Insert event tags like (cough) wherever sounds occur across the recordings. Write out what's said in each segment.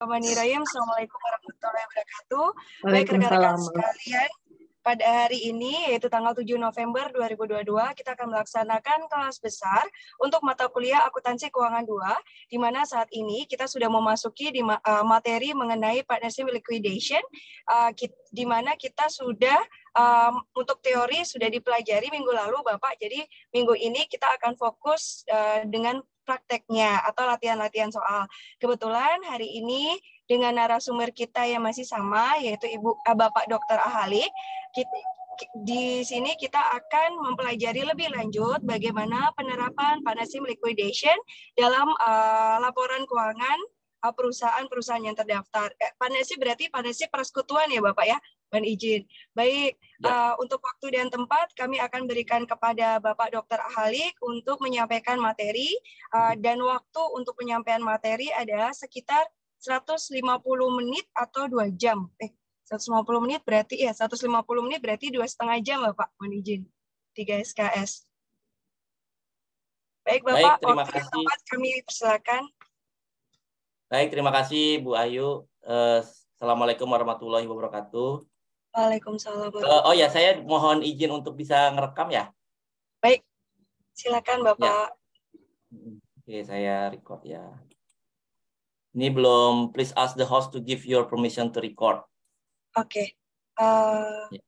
Bismillahirrahmanirrahim. Assalamualaikum warahmatullahi wabarakatuh. Baik rekan-rekan sekalian, pada hari ini yaitu tanggal 7 November 2022 kita akan melaksanakan kelas besar untuk mata kuliah akuntansi keuangan 2 di mana saat ini kita sudah memasuki di eh, materi mengenai partnership liquidation eh, di mana kita sudah um, untuk teori sudah dipelajari minggu lalu Bapak. Jadi minggu ini kita akan fokus uh, dengan prakteknya atau latihan-latihan soal. Kebetulan hari ini dengan narasumber kita yang masih sama yaitu Ibu eh, Bapak Dr. Ahali, kita, di sini kita akan mempelajari lebih lanjut bagaimana penerapan panasim Liquidation dalam uh, laporan keuangan Ah, perusahaan-perusahaan yang terdaftar. Eh, Panesi berarti Panesi persekutuan ya Bapak ya, mohon izin. Baik, ya. uh, untuk waktu dan tempat kami akan berikan kepada Bapak Dr. Ahalik untuk menyampaikan materi uh, dan waktu untuk penyampaian materi adalah sekitar 150 menit atau 2 jam. Eh, 150 menit berarti ya 150 menit berarti dua setengah jam Bapak, mohon izin. 3 SKS. Baik Bapak, Baik, terima waktu kasih. dan tempat kami persilakan. Baik, terima kasih Bu Ayu. Uh, Assalamualaikum warahmatullahi wabarakatuh. Waalaikumsalam. Uh, oh ya, saya mohon izin untuk bisa ngerekam ya. Baik, silakan Bapak. Ya. Oke, saya record ya. Ini belum, please ask the host to give your permission to record. Oke. Okay. Uh... Eh, ya.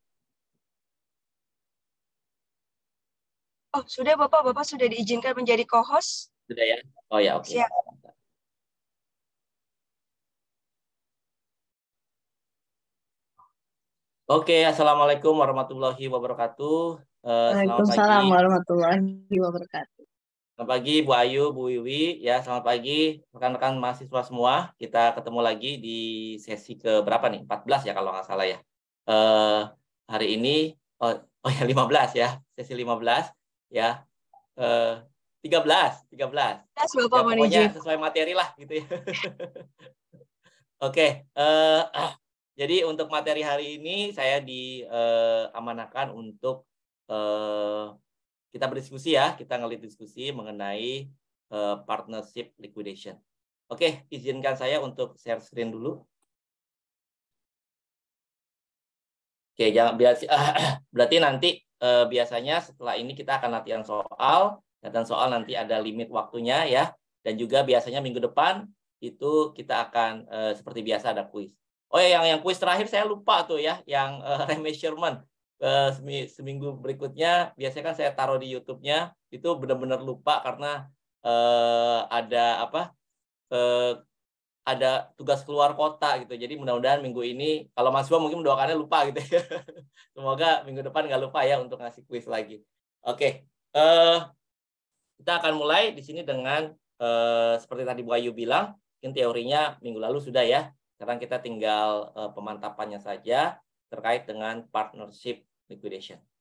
Oh, sudah Bapak, Bapak sudah diizinkan menjadi co-host? Sudah ya? Oh ya, oke. Okay. Siap. Oke, assalamualaikum warahmatullahi wabarakatuh. Uh, Waalaikumsalam warahmatullahi wabarakatuh. Selamat pagi Bu Ayu, Bu Wiwi. Ya, selamat pagi rekan-rekan mahasiswa semua. Kita ketemu lagi di sesi ke berapa nih? 14 ya kalau nggak salah ya. Uh, hari ini oh, (laughs) oh ya 15 ya. Sesi 15 ya. Uh, 13, 13. 13 Bapak ya, pokoknya sesuai materi lah gitu ya. (laughs) Oke, okay, uh, eh, (clears throat) Jadi untuk materi hari ini saya diamanakan eh, untuk uh, kita berdiskusi ya, kita ngelit diskusi mengenai uh, partnership liquidation. Oke, izinkan saya untuk share screen dulu. Oke, jangan uh, (clears throat) berarti nanti uh, biasanya setelah ini kita akan latihan soal, latihan soal nanti ada limit waktunya ya, dan juga biasanya minggu depan itu kita akan uh, seperti biasa ada kuis. Oh ya, yang yang kuis terakhir saya lupa tuh ya, yang uh, remeasurement uh, seminggu berikutnya biasanya kan saya taruh di YouTube-nya itu benar-benar lupa karena uh, ada apa uh, ada tugas keluar kota gitu. Jadi mudah-mudahan minggu ini kalau Mas Bo mungkin mendoakannya lupa gitu. Ya. (laughs) Semoga minggu depan nggak lupa ya untuk ngasih kuis lagi. Oke, okay. uh, eh, kita akan mulai di sini dengan uh, seperti tadi Bu Ayu bilang, mungkin teorinya minggu lalu sudah ya sekarang kita tinggal uh, pemantapannya saja terkait dengan partnership liquidation. Oke.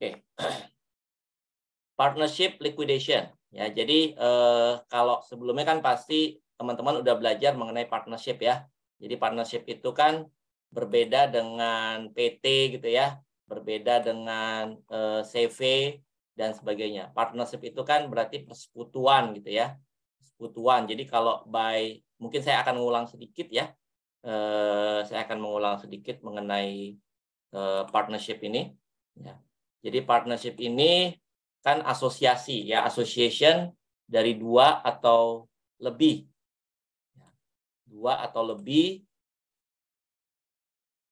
Okay. (clears throat) Partnership liquidation. Ya, jadi eh, kalau sebelumnya kan pasti teman-teman udah belajar mengenai partnership ya. Jadi partnership itu kan berbeda dengan PT gitu ya, berbeda dengan eh, CV, dan sebagainya. Partnership itu kan berarti persekutuan gitu ya. Persekutuan. Jadi kalau by mungkin saya akan mengulang sedikit ya. Eh, saya akan mengulang sedikit mengenai eh, partnership ini. Ya. Jadi partnership ini kan asosiasi ya, association dari dua atau lebih. Ya. Dua atau lebih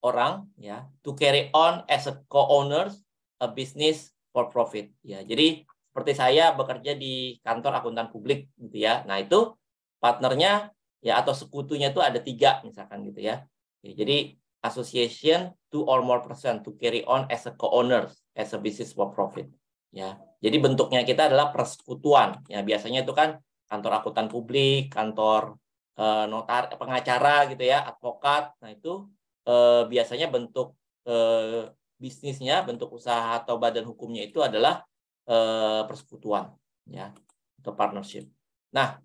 orang ya to carry on as a co-owners a business for profit ya. Jadi seperti saya bekerja di kantor akuntan publik gitu ya. Nah, itu partnernya ya atau sekutunya itu ada tiga misalkan gitu ya. ya jadi association two or more person to carry on as a co-owners as a business for profit ya. Jadi bentuknya kita adalah persekutuan. Ya biasanya itu kan kantor akuntan publik, kantor eh, notar pengacara gitu ya, advokat. Nah, itu eh, biasanya bentuk eh, bisnisnya, bentuk usaha atau badan hukumnya itu adalah eh, persekutuan ya atau partnership. Nah,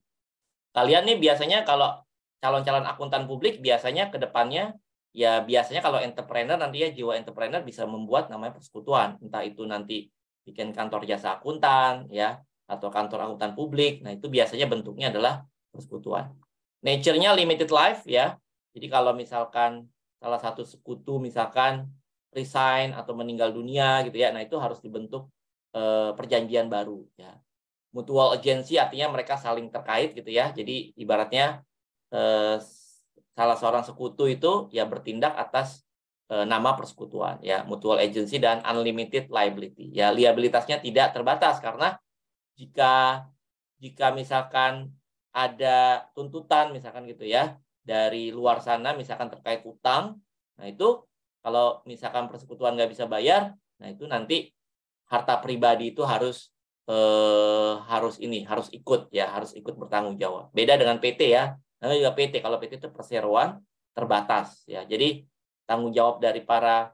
kalian nih biasanya kalau calon-calon akuntan publik biasanya kedepannya ya biasanya kalau entrepreneur nanti ya jiwa entrepreneur bisa membuat namanya persekutuan entah itu nanti bikin kantor jasa akuntan ya atau kantor akuntan publik nah itu biasanya bentuknya adalah persekutuan nature-nya limited life ya jadi kalau misalkan salah satu sekutu misalkan resign atau meninggal dunia gitu ya. Nah, itu harus dibentuk eh, perjanjian baru ya. Mutual agency artinya mereka saling terkait gitu ya. Jadi ibaratnya eh, salah seorang sekutu itu ya bertindak atas eh, nama persekutuan ya, mutual agency dan unlimited liability. Ya, liabilitasnya tidak terbatas karena jika jika misalkan ada tuntutan misalkan gitu ya dari luar sana misalkan terkait utang, nah itu kalau misalkan persekutuan nggak bisa bayar, nah itu nanti harta pribadi itu harus eh, harus ini harus ikut ya harus ikut bertanggung jawab. Beda dengan PT ya. Namanya juga PT. Kalau PT itu perseroan terbatas ya. Jadi tanggung jawab dari para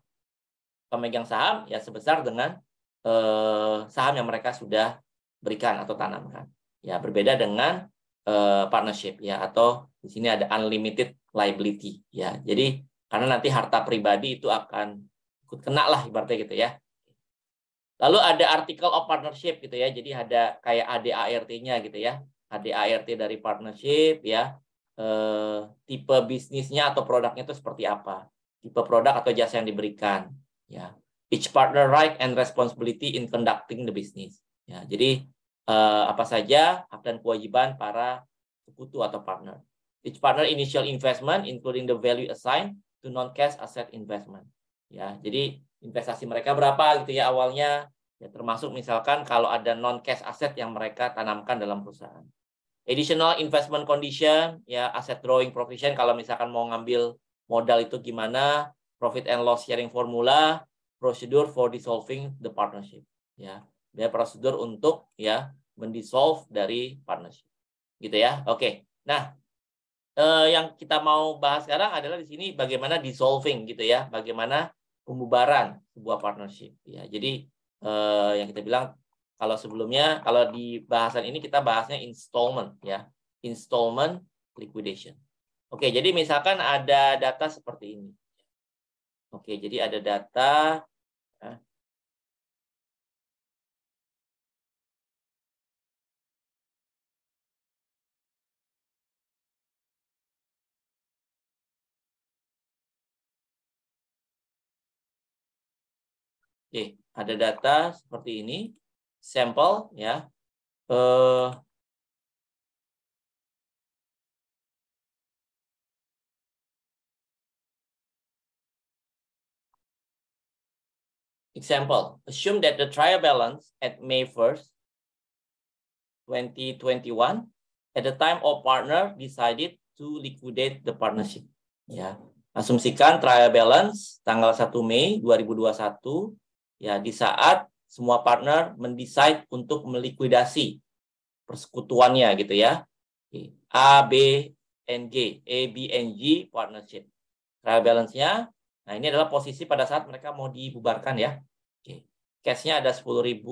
pemegang saham ya sebesar dengan eh, saham yang mereka sudah berikan atau tanamkan. Ya berbeda dengan eh, partnership ya atau di sini ada unlimited liability ya. Jadi karena nanti harta pribadi itu akan ikut kena lah ibaratnya gitu ya. Lalu ada artikel of partnership gitu ya. Jadi ada kayak ADART-nya gitu ya. ADART dari partnership ya. E, tipe bisnisnya atau produknya itu seperti apa. Tipe produk atau jasa yang diberikan ya. Each partner right and responsibility in conducting the business. Ya, jadi e, apa saja hak dan kewajiban para sekutu atau partner. Each partner initial investment including the value assigned to non-cash asset investment. Ya, jadi investasi mereka berapa gitu ya awalnya, ya termasuk misalkan kalau ada non-cash asset yang mereka tanamkan dalam perusahaan. Additional investment condition, ya asset drawing provision kalau misalkan mau ngambil modal itu gimana, profit and loss sharing formula, prosedur for dissolving the partnership, ya. Ya prosedur untuk ya mendissolve dari partnership. Gitu ya. Oke. Nah, eh, yang kita mau bahas sekarang adalah di sini bagaimana dissolving gitu ya, bagaimana pembubaran sebuah partnership ya. Jadi eh, yang kita bilang kalau sebelumnya kalau di bahasan ini kita bahasnya installment ya, installment liquidation. Oke, jadi misalkan ada data seperti ini. Oke, jadi ada data Oke, ada data seperti ini, sampel ya. Eh, Example, assume that the trial balance at May 1st, 2021, at the time of partner decided to liquidate the partnership. Ya, asumsikan trial balance tanggal 1 Mei 2021 ya di saat semua partner mendesain untuk melikuidasi persekutuannya gitu ya. A, B, N, G, A, B, N, G partnership. Trial balance-nya, nah ini adalah posisi pada saat mereka mau dibubarkan ya. Oke. Cash-nya ada 10.000,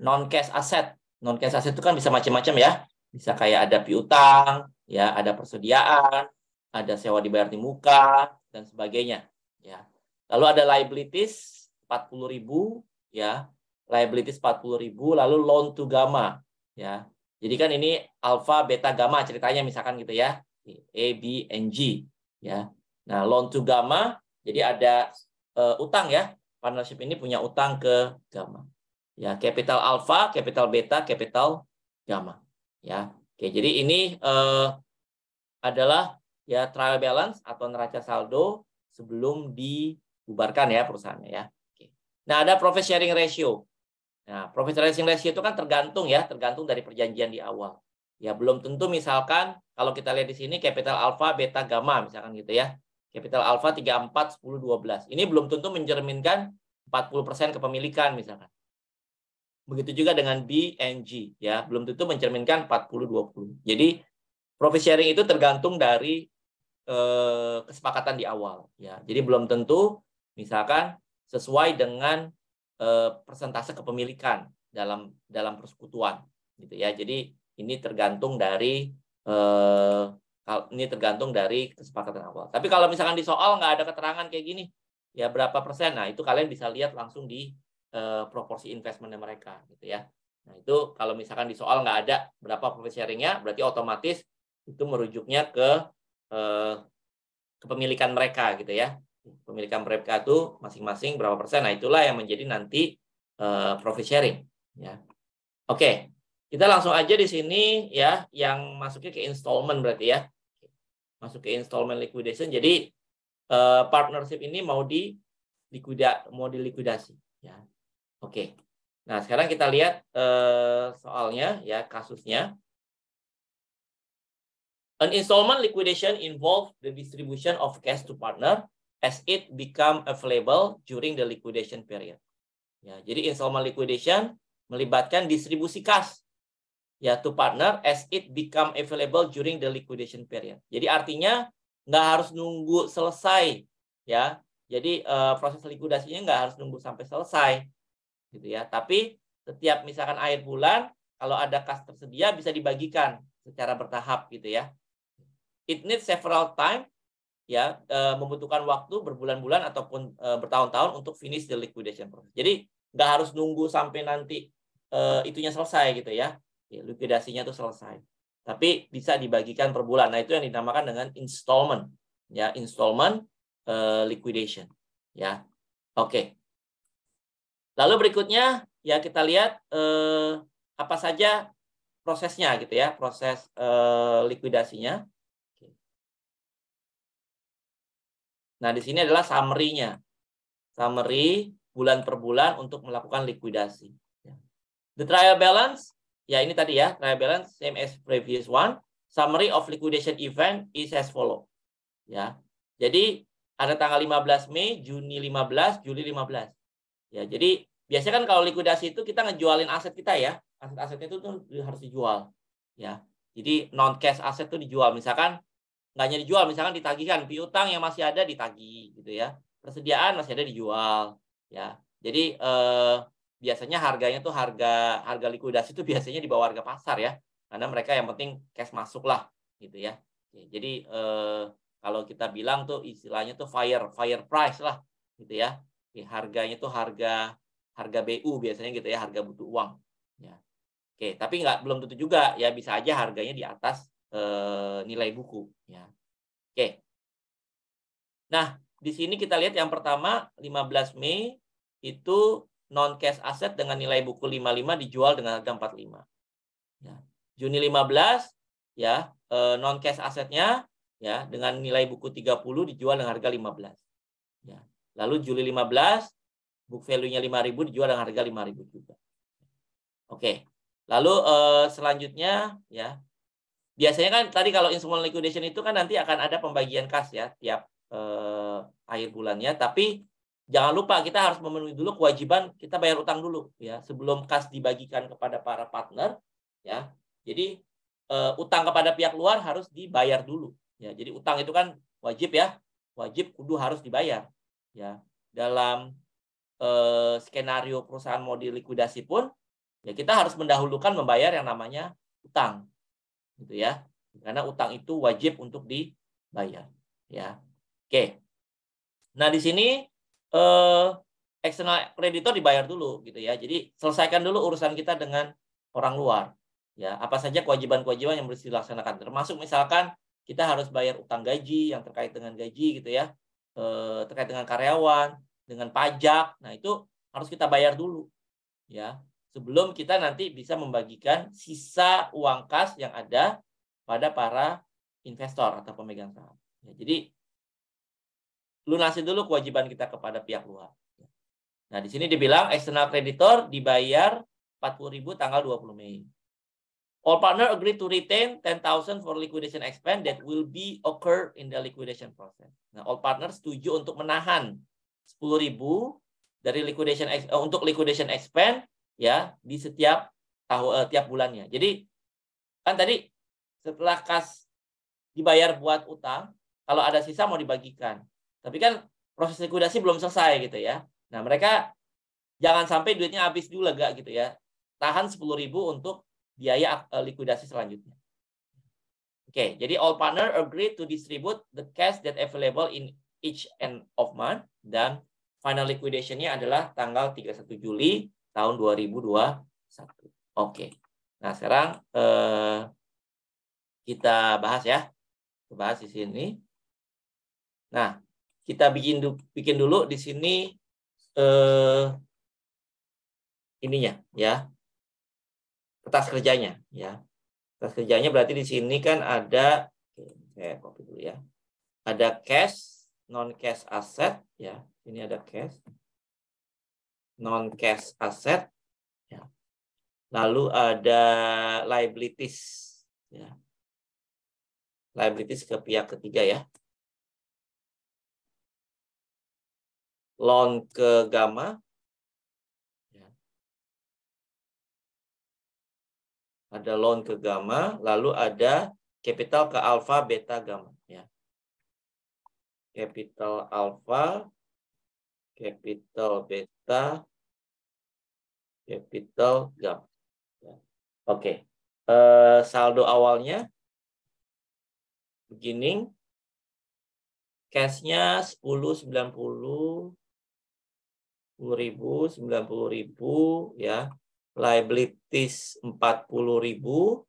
non-cash aset Non-cash aset itu kan bisa macam-macam ya. Bisa kayak ada piutang, ya, ada persediaan, ada sewa dibayar di muka dan sebagainya, ya. Lalu ada liabilities 40 ribu ya liabilities 40 ribu lalu loan to gamma ya jadi kan ini alpha, beta gamma ceritanya misalkan gitu ya A B and G ya nah loan to gamma jadi ada uh, utang ya partnership ini punya utang ke gamma ya capital alpha capital beta capital gamma ya oke jadi ini uh, adalah ya trial balance atau neraca saldo sebelum dibubarkan ya perusahaannya ya Nah, ada profit sharing ratio. Nah, profit sharing ratio itu kan tergantung ya, tergantung dari perjanjian di awal. Ya, belum tentu misalkan kalau kita lihat di sini capital alpha, beta, gamma misalkan gitu ya. Capital alpha 34 10 12. Ini belum tentu mencerminkan 40% kepemilikan misalkan. Begitu juga dengan B and G ya, belum tentu mencerminkan 40 20. Jadi profit sharing itu tergantung dari eh, kesepakatan di awal ya. Jadi belum tentu misalkan sesuai dengan eh, persentase kepemilikan dalam dalam persekutuan gitu ya. Jadi ini tergantung dari eh, ini tergantung dari kesepakatan awal. Tapi kalau misalkan di soal nggak ada keterangan kayak gini, ya berapa persen? Nah itu kalian bisa lihat langsung di eh, proporsi investmentnya mereka gitu ya. Nah itu kalau misalkan di soal nggak ada berapa profit sharingnya, berarti otomatis itu merujuknya ke eh, kepemilikan mereka gitu ya. Pemilikan mereka itu masing-masing berapa persen. Nah, itulah yang menjadi nanti uh, profit sharing. Ya. Oke, okay. kita langsung aja di sini ya, yang masuknya ke installment berarti ya. Masuk ke installment liquidation. Jadi uh, partnership ini mau di likuida, mau likuidasi. Ya. Oke. Okay. Nah, sekarang kita lihat uh, soalnya ya kasusnya. An installment liquidation involves the distribution of cash to partner as it become available during the liquidation period. Ya, jadi installment liquidation melibatkan distribusi kas ya to partner as it become available during the liquidation period. Jadi artinya nggak harus nunggu selesai ya. Jadi uh, proses likuidasinya nggak harus nunggu sampai selesai gitu ya. Tapi setiap misalkan akhir bulan kalau ada kas tersedia bisa dibagikan secara bertahap gitu ya. It needs several time ya eh, membutuhkan waktu berbulan-bulan ataupun eh, bertahun-tahun untuk finish the liquidation process. Jadi nggak harus nunggu sampai nanti eh, itunya selesai gitu ya. ya likuidasinya itu selesai. Tapi bisa dibagikan per bulan. Nah, itu yang dinamakan dengan installment ya, installment liquidation ya. Oke. Lalu berikutnya ya kita lihat apa saja prosesnya gitu ya, proses liquidasinya. likuidasinya. Nah, di sini adalah summary-nya. Summary bulan per bulan untuk melakukan likuidasi. Ya. The trial balance, ya ini tadi ya, trial balance same as previous one. Summary of liquidation event is as follow. Ya. Jadi ada tanggal 15 Mei, Juni 15, Juli 15. Ya, jadi biasanya kan kalau likuidasi itu kita ngejualin aset kita ya. Aset-asetnya itu tuh harus dijual. Ya. Jadi non cash aset itu dijual. Misalkan nggak hanya dijual misalkan ditagihkan piutang yang masih ada ditagih gitu ya persediaan masih ada dijual ya jadi eh, biasanya harganya tuh harga harga likuidasi itu (laughs) biasanya di bawah harga pasar ya karena mereka yang penting cash masuk lah gitu ya jadi eh, kalau kita bilang tuh istilahnya tuh fire fire price lah gitu ya harganya tuh harga harga BU biasanya gitu ya harga butuh uang ya oke tapi nggak belum tentu juga ya bisa aja harganya di atas eh, nilai buku ya. Oke. Nah, di sini kita lihat yang pertama 15 Mei itu non cash aset dengan nilai buku 55 dijual dengan harga 45. Ya. Juni 15 ya eh, non cash asetnya ya dengan nilai buku 30 dijual dengan harga 15. Ya. Lalu Juli 15 book value-nya 5000 dijual dengan harga 5000 juga. Oke. Lalu eh, selanjutnya ya biasanya kan tadi kalau instrument liquidation itu kan nanti akan ada pembagian kas ya tiap eh, akhir bulannya tapi jangan lupa kita harus memenuhi dulu kewajiban kita bayar utang dulu ya sebelum kas dibagikan kepada para partner ya jadi eh, utang kepada pihak luar harus dibayar dulu ya jadi utang itu kan wajib ya wajib kudu harus dibayar ya dalam eh, skenario perusahaan mau dilikuidasi pun ya kita harus mendahulukan membayar yang namanya utang gitu ya. Karena utang itu wajib untuk dibayar, ya. Oke. Nah, di sini eh, eksternal kreditor dibayar dulu gitu ya. Jadi selesaikan dulu urusan kita dengan orang luar. Ya, apa saja kewajiban-kewajiban yang harus dilaksanakan. Termasuk misalkan kita harus bayar utang gaji yang terkait dengan gaji gitu ya. eh, terkait dengan karyawan, dengan pajak. Nah, itu harus kita bayar dulu. Ya sebelum kita nanti bisa membagikan sisa uang kas yang ada pada para investor atau pemegang saham. Ya, jadi lunasi dulu kewajiban kita kepada pihak luar. Nah, di sini dibilang external creditor dibayar 40.000 tanggal 20 Mei. All partner agree to retain 10,000 for liquidation expense that will be occur in the liquidation process. Nah, all partner setuju untuk menahan 10.000 dari liquidation eh, untuk liquidation expense ya di setiap tahu uh, tiap bulannya. Jadi kan tadi setelah kas dibayar buat utang, kalau ada sisa mau dibagikan. Tapi kan proses likuidasi belum selesai gitu ya. Nah, mereka jangan sampai duitnya habis dulu enggak gitu ya. Tahan 10.000 untuk biaya eh, likuidasi selanjutnya. Oke, okay, jadi all partner agree to distribute the cash that available in each end of month dan final liquidation-nya adalah tanggal 31 Juli tahun 2021. Oke. Nah, sekarang eh, kita bahas ya. Kita bahas di sini. Nah, kita bikin bikin dulu di sini eh, ininya ya. Kertas kerjanya ya. Kertas kerjanya berarti di sini kan ada saya copy dulu ya. Ada cash, non cash asset ya. Ini ada cash non cash asset ya. lalu ada liabilities ya. liabilities ke pihak ketiga ya loan ke gamma ya. ada loan ke gamma lalu ada capital ke alpha, beta gamma ya capital alpha capital beta, capital gap. Ya. Oke, okay. uh, eh, saldo awalnya beginning, cashnya 10, 90, 10 ribu, 90 ribu, ya. Liabilities 40 ribu.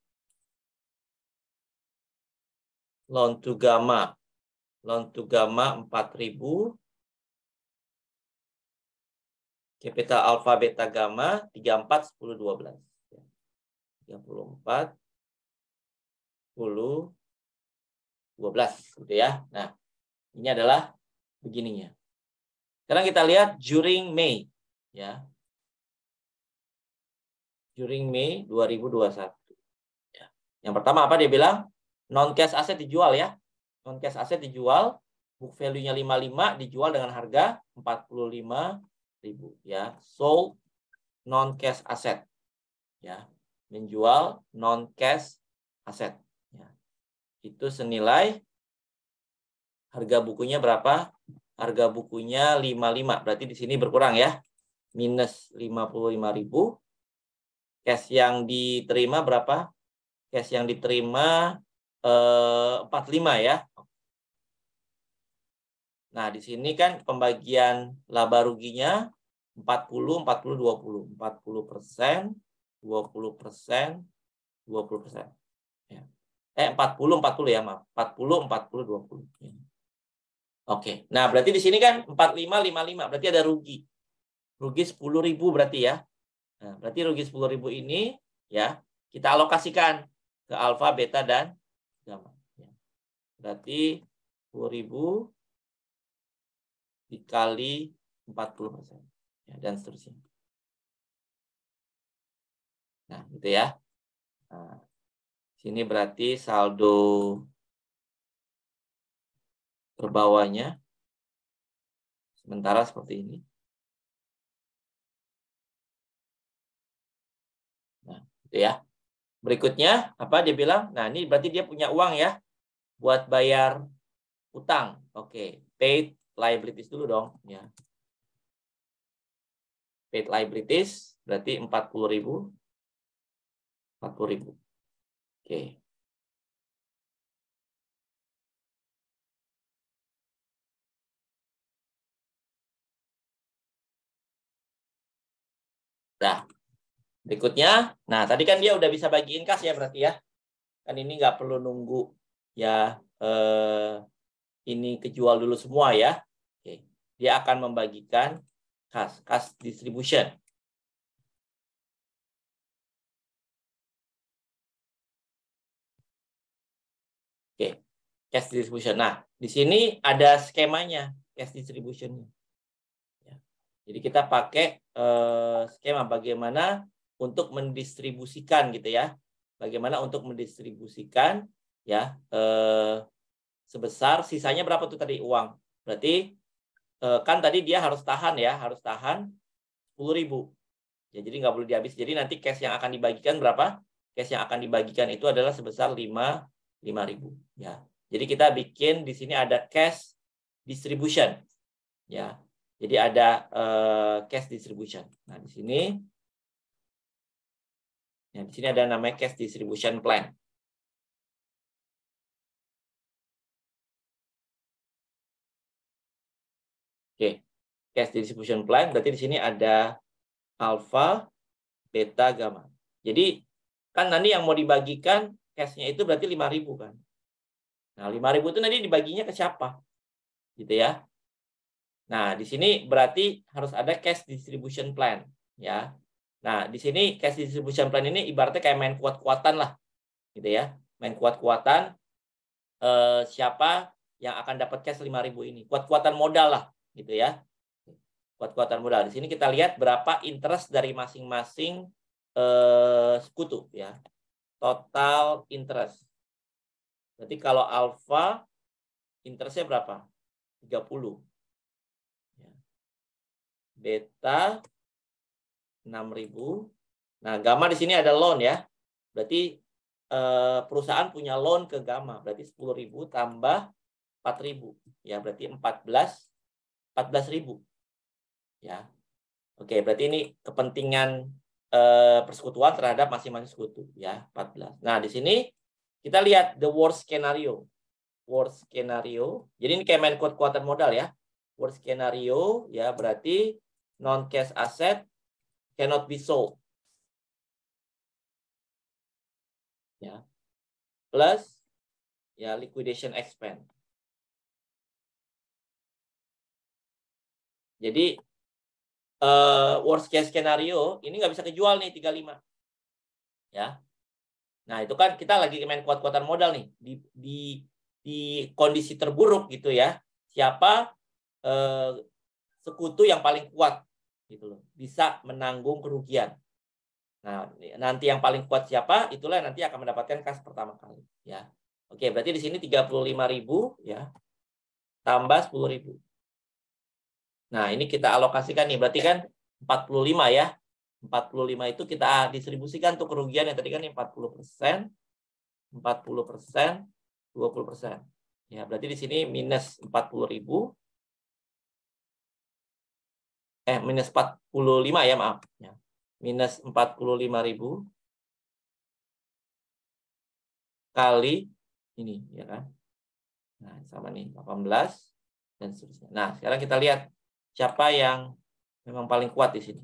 Loan to gamma. Loan to gamma 4 ribu. Capital alfa, beta, gamma 34 10 12. 34 10 12 gitu ya. Nah, ini adalah begininya. Sekarang kita lihat during May ya. During May 2021. Ya. Yang pertama apa dia bilang? Non cash aset dijual ya. Non cash aset dijual, book value-nya 55 dijual dengan harga 45 ribu ya sold non cash asset ya menjual non cash aset ya. itu senilai harga bukunya berapa harga bukunya 55 berarti di sini berkurang ya minus 55.000 cash yang diterima berapa cash yang diterima eh, 45 ya Nah, di sini kan pembagian laba ruginya 40, 40, 20. 40 persen, 20 persen, 20 persen. Ya. Eh, 40, 40 ya, maaf. 40, 40, 20. Ya. Oke, nah berarti di sini kan 45, 55. Berarti ada rugi. Rugi 10 ribu berarti ya. Nah, berarti rugi 10 ribu ini ya kita alokasikan ke alfa, beta, dan gamma. Ya. Berarti 10 ribu dikali 40 persen ya, dan seterusnya. Nah, gitu ya. Nah, sini berarti saldo terbawahnya sementara seperti ini. Nah, gitu ya. Berikutnya apa dia bilang? Nah, ini berarti dia punya uang ya buat bayar utang. Oke, okay. paid liabilities dulu dong ya paid liabilities berarti 40.000 40.000 oke okay. Nah, berikutnya, nah tadi kan dia udah bisa bagiin kas ya berarti ya. Kan ini nggak perlu nunggu ya eh, ini kejual dulu semua ya. Oke. Dia akan membagikan cast, cast distribution. Oke, cash distribution. Nah, di sini ada skemanya cash distribution. Ya. Jadi kita pakai uh, skema bagaimana untuk mendistribusikan gitu ya, bagaimana untuk mendistribusikan ya uh, sebesar sisanya berapa tuh tadi uang. Berarti Eh, kan tadi dia harus tahan ya, harus tahan 10.000. Ya, jadi nggak boleh dihabis. Jadi nanti cash yang akan dibagikan berapa? Cash yang akan dibagikan itu adalah sebesar 5 5.000 ya. Jadi kita bikin di sini ada cash distribution. Ya. Jadi ada uh, cash distribution. Nah, di sini ya di sini ada namanya cash distribution plan. cash ya, distribution plan, berarti di sini ada Alpha, beta, gamma. Jadi kan nanti yang mau dibagikan cashnya itu berarti 5000 kan. Nah, 5000 itu nanti dibaginya ke siapa? Gitu ya. Nah, di sini berarti harus ada cash distribution plan ya. Nah, di sini cash distribution plan ini ibaratnya kayak main kuat-kuatan lah. Gitu ya. Main kuat-kuatan eh, siapa yang akan dapat cash 5000 ini. Kuat-kuatan modal lah gitu ya kuat-kuatan modal. Di sini kita lihat berapa interest dari masing-masing eh, sekutu ya. Total interest. Berarti kalau alfa interestnya berapa? 30. Ya. Beta 6000. Nah, gamma di sini ada loan ya. Berarti eh, perusahaan punya loan ke gamma, berarti 10.000 tambah 4.000. Ya, berarti 14 14.000 ya oke berarti ini kepentingan eh, persekutuan terhadap masing-masing sekutu ya 14 nah di sini kita lihat the worst scenario worst scenario jadi ini kayak main kuat-kuatan modal ya worst scenario ya berarti non cash asset cannot be sold ya plus ya liquidation expense Jadi uh, worst case skenario ini nggak bisa kejual nih 35. Ya. Nah, itu kan kita lagi main kuat-kuatan modal nih di di di kondisi terburuk gitu ya. Siapa eh, sekutu yang paling kuat gitu loh, bisa menanggung kerugian. Nah, nanti yang paling kuat siapa, itulah nanti akan mendapatkan kas pertama kali, ya. Oke, berarti di sini tiga ribu, ya. Tambah sepuluh ribu. Nah, ini kita alokasikan nih, berarti kan 45 ya. 45 itu kita distribusikan untuk kerugian yang tadi kan 40 persen, 40 persen, 20 persen. Ya, berarti di sini minus 40 ribu. Eh, minus 45 ya, maaf. Ya. Minus 45 ribu kali ini, ya kan? Nah, sama nih, 18 dan seterusnya. Nah, sekarang kita lihat siapa yang memang paling kuat di sini.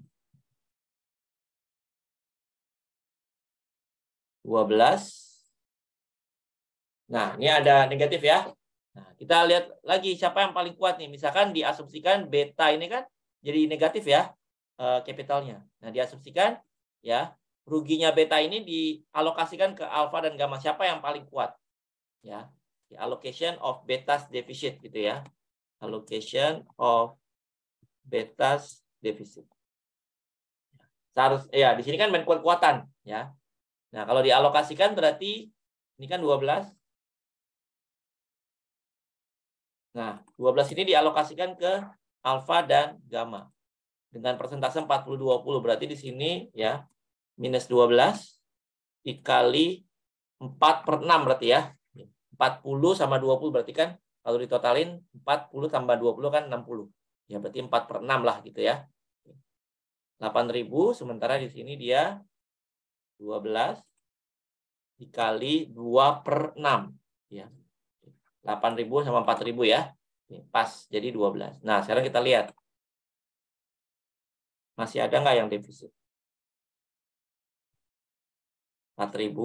12. Nah, ini ada negatif ya. Nah, kita lihat lagi siapa yang paling kuat nih. Misalkan diasumsikan beta ini kan jadi negatif ya kapitalnya. Eh, nah, diasumsikan ya ruginya beta ini dialokasikan ke alfa dan gamma. Siapa yang paling kuat? Ya, allocation of beta's deficit gitu ya. Allocation of betas defisit. Seharus ya di sini kan main kuat ya. Nah, kalau dialokasikan berarti ini kan 12. Nah, 12 ini dialokasikan ke alfa dan gamma dengan persentase 40 20 berarti di sini ya minus 12 dikali 4 per 6 berarti ya 40 sama 20 berarti kan kalau ditotalin 40 tambah 20 kan 60 ya berarti 4 per 6 lah gitu ya. 8.000 sementara di sini dia 12 dikali 2 per 6 ya. 8.000 sama 4.000 ya. Pas, jadi 12. Nah, sekarang kita lihat. Masih ada nggak yang defisit? 4.000.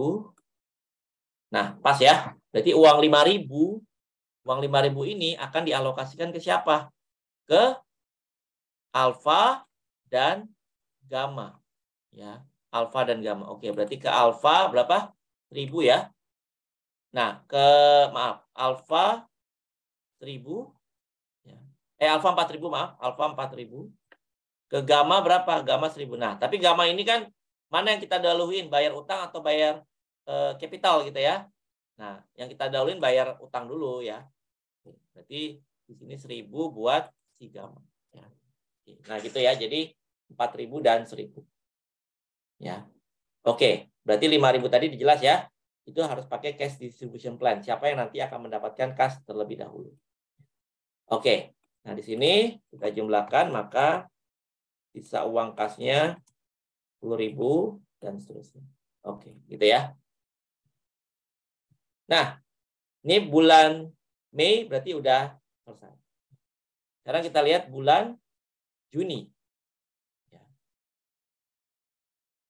Nah, pas ya. Berarti uang 5.000, uang 5.000 ini akan dialokasikan ke siapa? ke alfa dan gamma ya alfa dan gamma oke berarti ke alfa berapa ribu ya nah ke maaf alfa 1000 ya eh alfa 4000 maaf alfa 4000 ke gamma berapa gamma 1000 nah tapi gamma ini kan mana yang kita daluin bayar utang atau bayar eh, capital gitu ya nah yang kita daluin bayar utang dulu ya berarti di sini 1000 buat tiga ya. nah gitu ya jadi 4000 dan 1000 ya oke berarti 5000 tadi dijelas ya itu harus pakai cash distribution plan siapa yang nanti akan mendapatkan cash terlebih dahulu oke nah di sini kita jumlahkan maka sisa uang kasnya 10.000 dan seterusnya oke gitu ya nah ini bulan Mei berarti udah selesai sekarang kita lihat bulan Juni. Ya.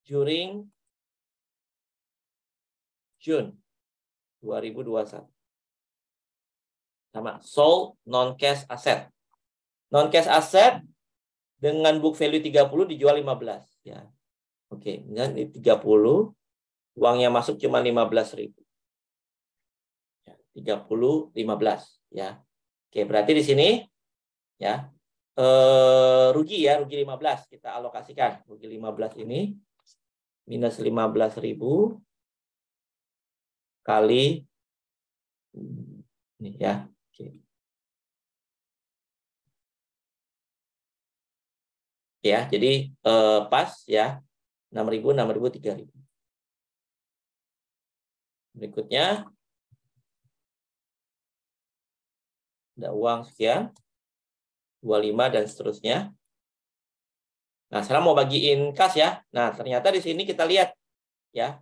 During June 2021. Sama, sold non-cash asset. Non-cash asset dengan book value 30 dijual 15. Ya. Oke, okay. ini 30, uangnya masuk cuma 15 ribu. Ya, 30, 15. Ya. Oke, okay, berarti di sini ya eh, rugi ya rugi 15 kita alokasikan rugi 15 ini minus 15.000 kali ini ya Oke. okay. ya jadi eh, pas ya 6.000 6.000 3.000 berikutnya ada uang sekian 25 dan seterusnya. Nah, sekarang mau bagiin kas ya. Nah, ternyata di sini kita lihat ya.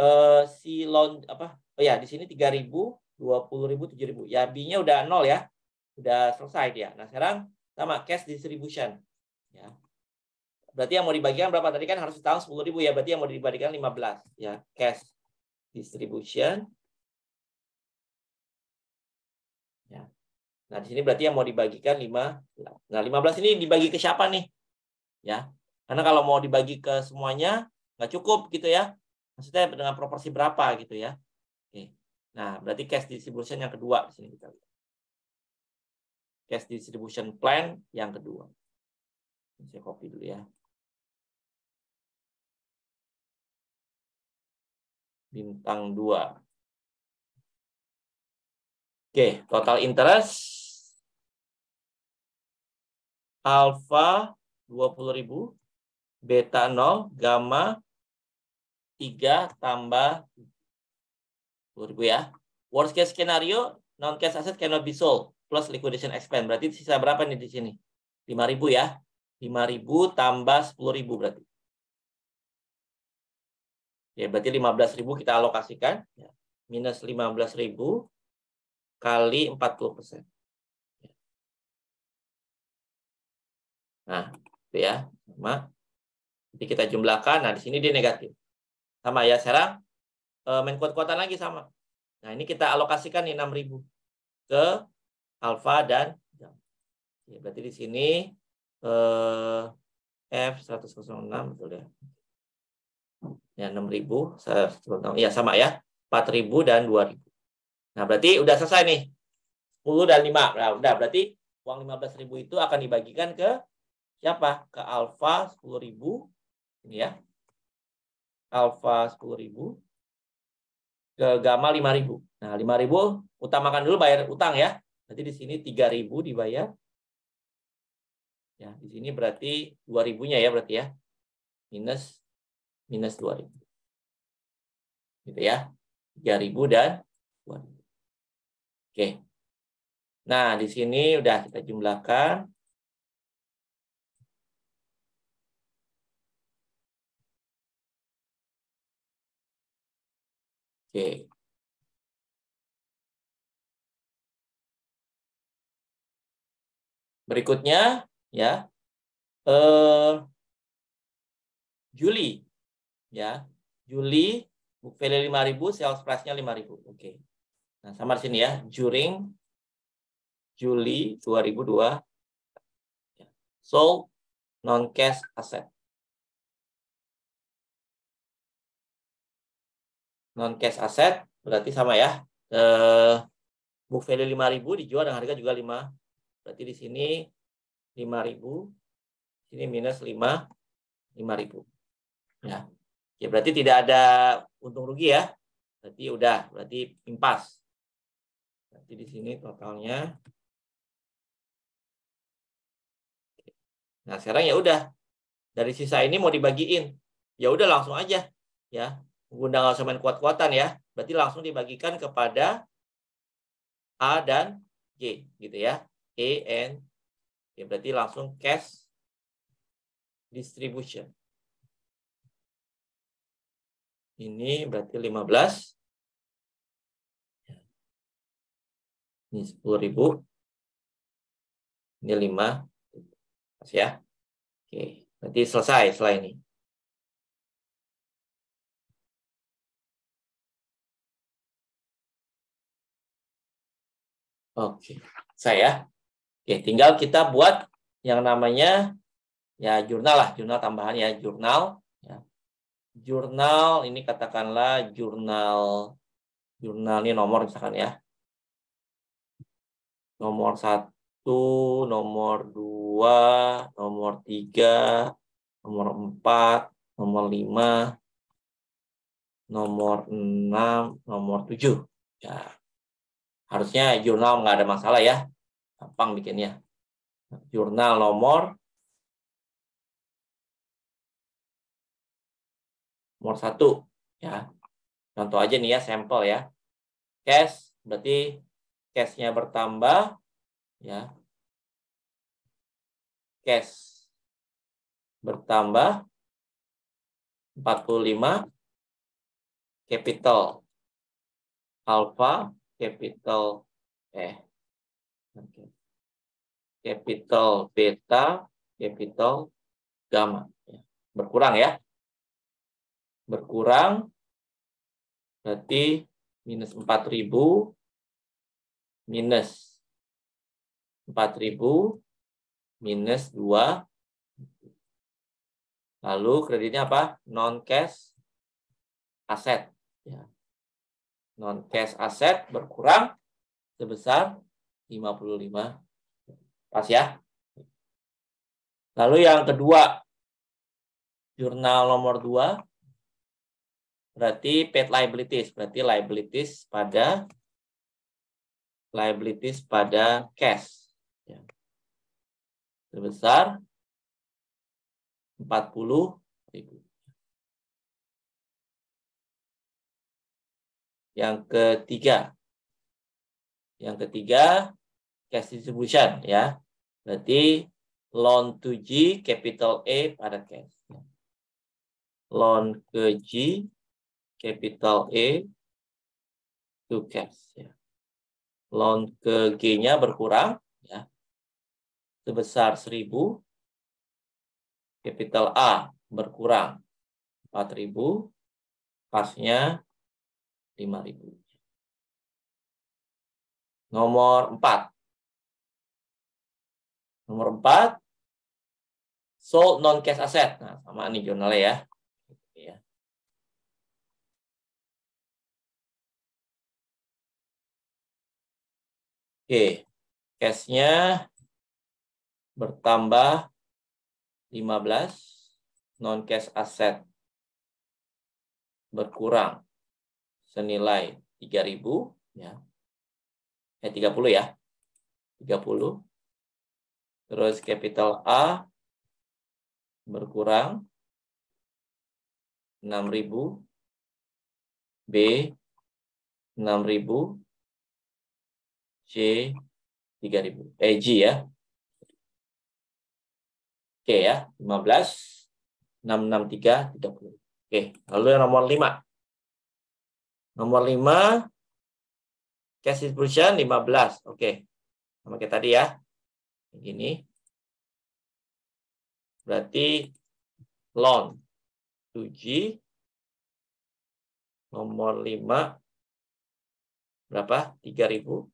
Eh si loan apa? Oh ya, di sini 3000, 20.000, 7.000. Ya, B-nya udah nol ya. Udah selesai dia. Nah, sekarang sama cash distribution ya. Berarti yang mau dibagikan berapa tadi kan harus tahun 10.000 ya. Berarti yang mau dibagikan 15 ya, cash distribution Nah, di sini berarti yang mau dibagikan 5. Nah, 15 ini dibagi ke siapa nih? Ya. Karena kalau mau dibagi ke semuanya nggak cukup gitu ya. Maksudnya dengan proporsi berapa gitu ya. Oke. Nah, berarti cash distribution yang kedua di sini kita lihat. Cash distribution plan yang kedua. Saya copy dulu ya. Bintang 2. Oke, total interest alfa 20.000, beta 0, gamma 3 tambah 20.000 ya. Worst case scenario, non-cash asset cannot be sold plus liquidation expense. Berarti sisa berapa nih di sini? 5.000 ya. 5.000 tambah 10.000 berarti. Ya, berarti 15.000 kita alokasikan. Ya. Minus 15.000 kali 40 persen. Nah, itu ya. Sama. Jadi kita jumlahkan. Nah, di sini dia negatif. Sama ya, sekarang E, main kuat-kuatan lagi sama. Nah, ini kita alokasikan nih 6000 ke alfa dan gamma. Ya, berarti di sini e, eh, F106 betul ya. Ya 6000 ya sama ya. 4000 dan 2000. Nah, berarti udah selesai nih. 10 dan 5. Nah, udah berarti uang 15.000 itu akan dibagikan ke siapa? Ke alfa 10.000 ini ya. Alfa 10.000 ke gamma 5.000. Nah, 5.000 utamakan dulu bayar utang ya. Nanti di sini 3.000 dibayar. Ya, di sini berarti 2.000-nya ya berarti ya. Minus minus 2.000. Gitu ya. 3.000 dan 2.000. Oke. Nah, di sini udah kita jumlahkan Oke. Berikutnya ya. Eh Juli ya. Juli book value 5000, sales price-nya 5000. Oke. Nah, sama di sini ya. During Juli 2002 sold non cash asset. non cash aset berarti sama ya eh, book value 5000 dijual dengan harga juga 5 berarti di sini 5000 sini minus 5 5000 ya ya berarti tidak ada untung rugi ya berarti udah berarti impas berarti di sini totalnya nah sekarang ya udah dari sisa ini mau dibagiin ya udah langsung aja ya Gundang nggak usah main kuat-kuatan ya. Berarti langsung dibagikan kepada A dan G gitu ya. A and G. Berarti langsung cash distribution. Ini berarti 15. Ini 10 ribu. Ini 5. ya. Oke, berarti selesai setelah ini. Oke, saya. Oke, tinggal kita buat yang namanya ya jurnal lah, jurnal tambahan ya, jurnal. Ya. Jurnal ini katakanlah jurnal jurnal ini nomor misalkan ya. Nomor satu, nomor dua, nomor tiga, nomor empat, nomor lima, nomor enam, nomor tujuh. Ya, harusnya jurnal nggak ada masalah ya gampang bikinnya jurnal nomor nomor satu ya contoh aja nih ya sampel ya cash berarti cashnya bertambah ya cash bertambah 45 capital alpha capital eh okay. capital beta, capital gamma. Ya. Berkurang ya. Berkurang berarti minus empat ribu, minus empat ribu, minus dua Lalu kreditnya apa? Non cash aset non cash aset berkurang sebesar 55 pas ya. Lalu yang kedua, jurnal nomor 2 berarti paid liabilities, berarti liabilities pada liabilities pada cash. Ya. Sebesar 40 ribu. Yang ketiga, yang ketiga cash distribution ya. Berarti loan to G capital A pada cash. Loan ke G capital A to cash ya. Loan ke G-nya berkurang ya. Sebesar 1000 capital A berkurang 4000 pasnya 5000 nomor 4 nomor 4 sold non cash asset nah sama nih jurnalnya ya iya. Oke, Cash-nya bertambah 15, non cash asset berkurang senilai 3000 ya. Eh 30 ya. 30. Terus capital A berkurang 6000 B 6000 C 3000 eh G ya Oke ya 15 663 30 Oke lalu yang nomor 5 Nomor 5, cash distribution 15. Oke, Okay. sama kayak tadi ya. Begini. Berarti loan 2G nomor 5 berapa? 3000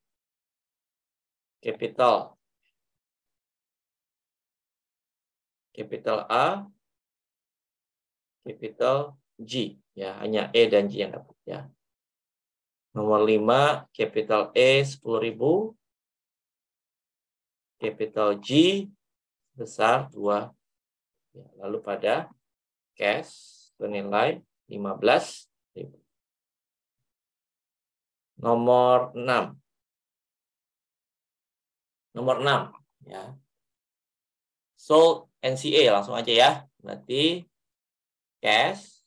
capital capital A, capital G. Ya, hanya E dan G yang dapat ya. Nomor 5, capital E 10.000. Capital G besar 2. Ya, lalu pada cash 15. 15.000. Nomor 6. Nomor 6 ya. Sold NCA langsung aja ya. Berarti cash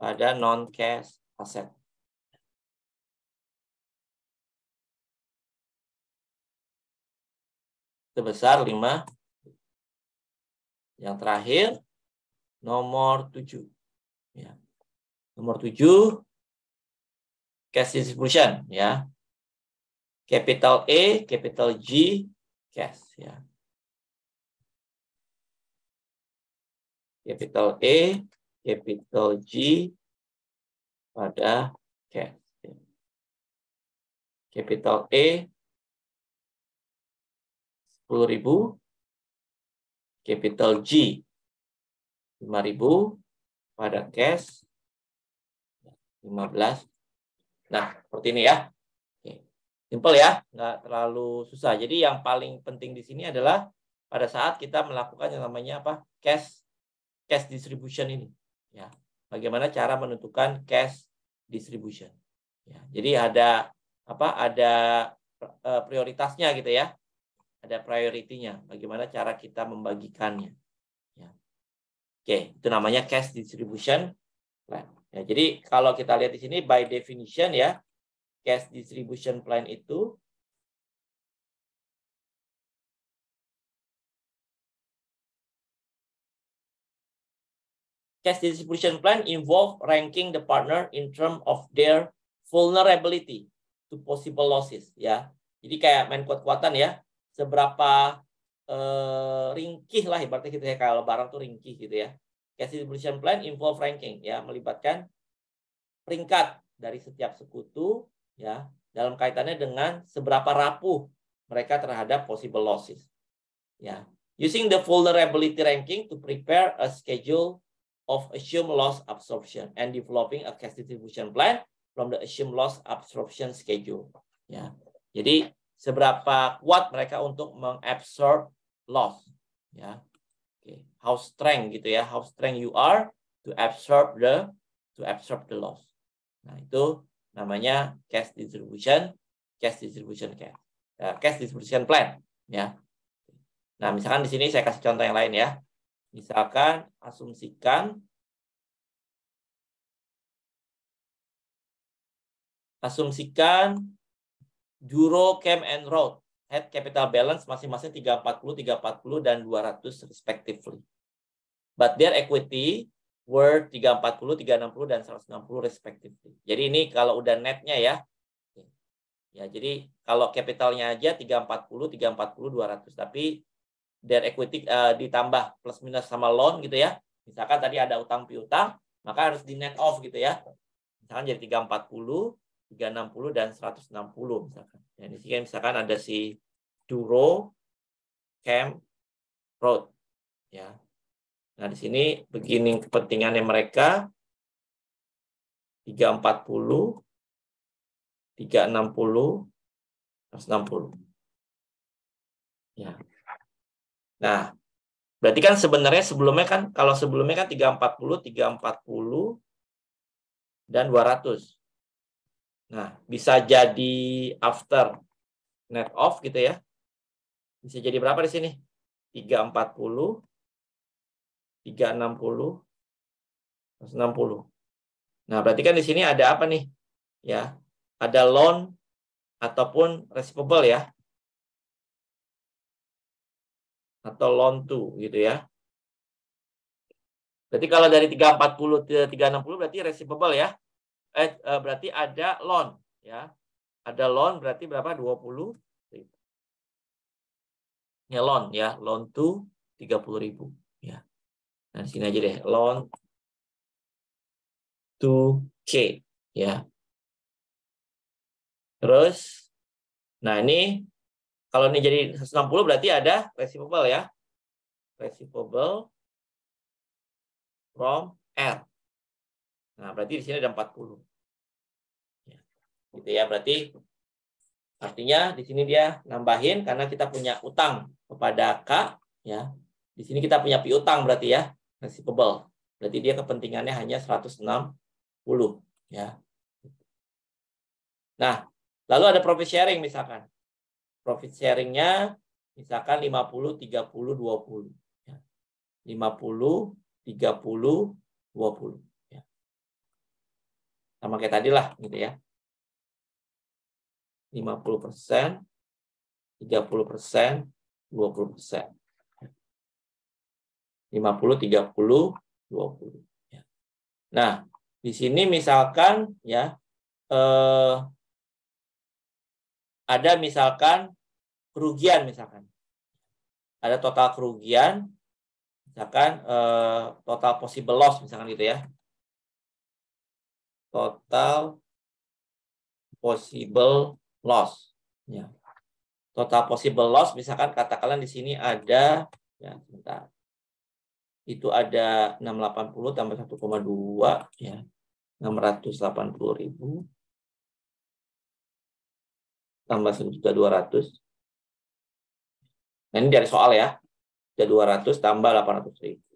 pada non cash asset. sebesar 5. Yang terakhir, nomor 7. Ya. Nomor 7, cash distribution. ya Capital A, capital G, cash. Ya. Capital A, capital G pada cash. Ya. Capital E, 10.000 capital G 5.000 pada cash 15 nah seperti ini ya simple ya nggak terlalu susah jadi yang paling penting di sini adalah pada saat kita melakukan yang namanya apa cash cash distribution ini ya bagaimana cara menentukan cash distribution ya jadi ada apa ada eh, prioritasnya gitu ya ada prioritinya bagaimana cara kita membagikannya ya. oke itu namanya cash distribution plan ya, jadi kalau kita lihat di sini by definition ya cash distribution plan itu cash distribution plan involve ranking the partner in terms of their vulnerability to possible losses ya. Jadi kayak main kuat-kuatan ya seberapa eh, ringkih lah ibaratnya gitu ya kalau barang tuh ringkih gitu ya. Cash distribution plan involve ranking ya melibatkan peringkat dari setiap sekutu ya dalam kaitannya dengan seberapa rapuh mereka terhadap possible losses. Ya. Using the vulnerability ranking to prepare a schedule of assumed loss absorption and developing a cash distribution plan from the assumed loss absorption schedule. Ya. Jadi seberapa kuat mereka untuk mengabsorb loss ya okay. how strong gitu ya how strong you are to absorb the to absorb the loss nah itu namanya cash distribution cash distribution cash, ya, cash distribution plan ya nah misalkan di sini saya kasih contoh yang lain ya misalkan asumsikan asumsikan Juro, Cam, and Road head capital balance masing-masing 340, 340, dan 200 respectively. But their equity were 340, 360, dan 160 respectively. Jadi ini kalau udah netnya ya. Ya, jadi kalau capitalnya aja 340, 340, 200. Tapi their equity uh, ditambah plus minus sama loan gitu ya. Misalkan tadi ada utang piutang, maka harus di net off gitu ya. Misalkan jadi 340, 360 dan 160 misalkan. Ya, nah, ini sini misalkan ada si Duro Camp Road ya. Nah, di sini begini kepentingannya mereka 340 360 160. Ya. Nah, berarti kan sebenarnya sebelumnya kan kalau sebelumnya kan 340 340 dan 200. Nah, bisa jadi after net off gitu ya. Bisa jadi berapa di sini? 340, 360, 160. Nah, berarti kan di sini ada apa nih? Ya, ada loan ataupun receivable ya. Atau loan to gitu ya. Berarti kalau dari 340 ke 360 berarti receivable ya. Eh, eh berarti ada loan ya. Ada loan berarti berapa? 20 ribu. Ya loan ya, loan to 30 ribu ya. Nah, di sini aja deh, loan to K ya. Terus nah ini kalau ini jadi 160 berarti ada receivable ya. Receivable from R. Nah, berarti di sini ada 40. Ya. Gitu ya, berarti artinya di sini dia nambahin karena kita punya utang kepada K, ya. Di sini kita punya piutang berarti ya, receivable. Berarti dia kepentingannya hanya 160, ya. Nah, lalu ada profit sharing misalkan. Profit sharingnya misalkan 50, 30, 20. tiga 50, 30, 20 sama kayak tadi lah gitu ya 50 persen 30 persen 20 persen 50 30 20 nah di sini misalkan ya eh, ada misalkan kerugian misalkan ada total kerugian misalkan eh, total possible loss misalkan gitu ya total possible loss. Ya. Total possible loss, misalkan katakanlah di sini ada, ya bentar, itu ada 680 tambah 1,2, ya 680 ribu, tambah 1.200. Nah, ini dari soal ya, 200 tambah 800 ribu.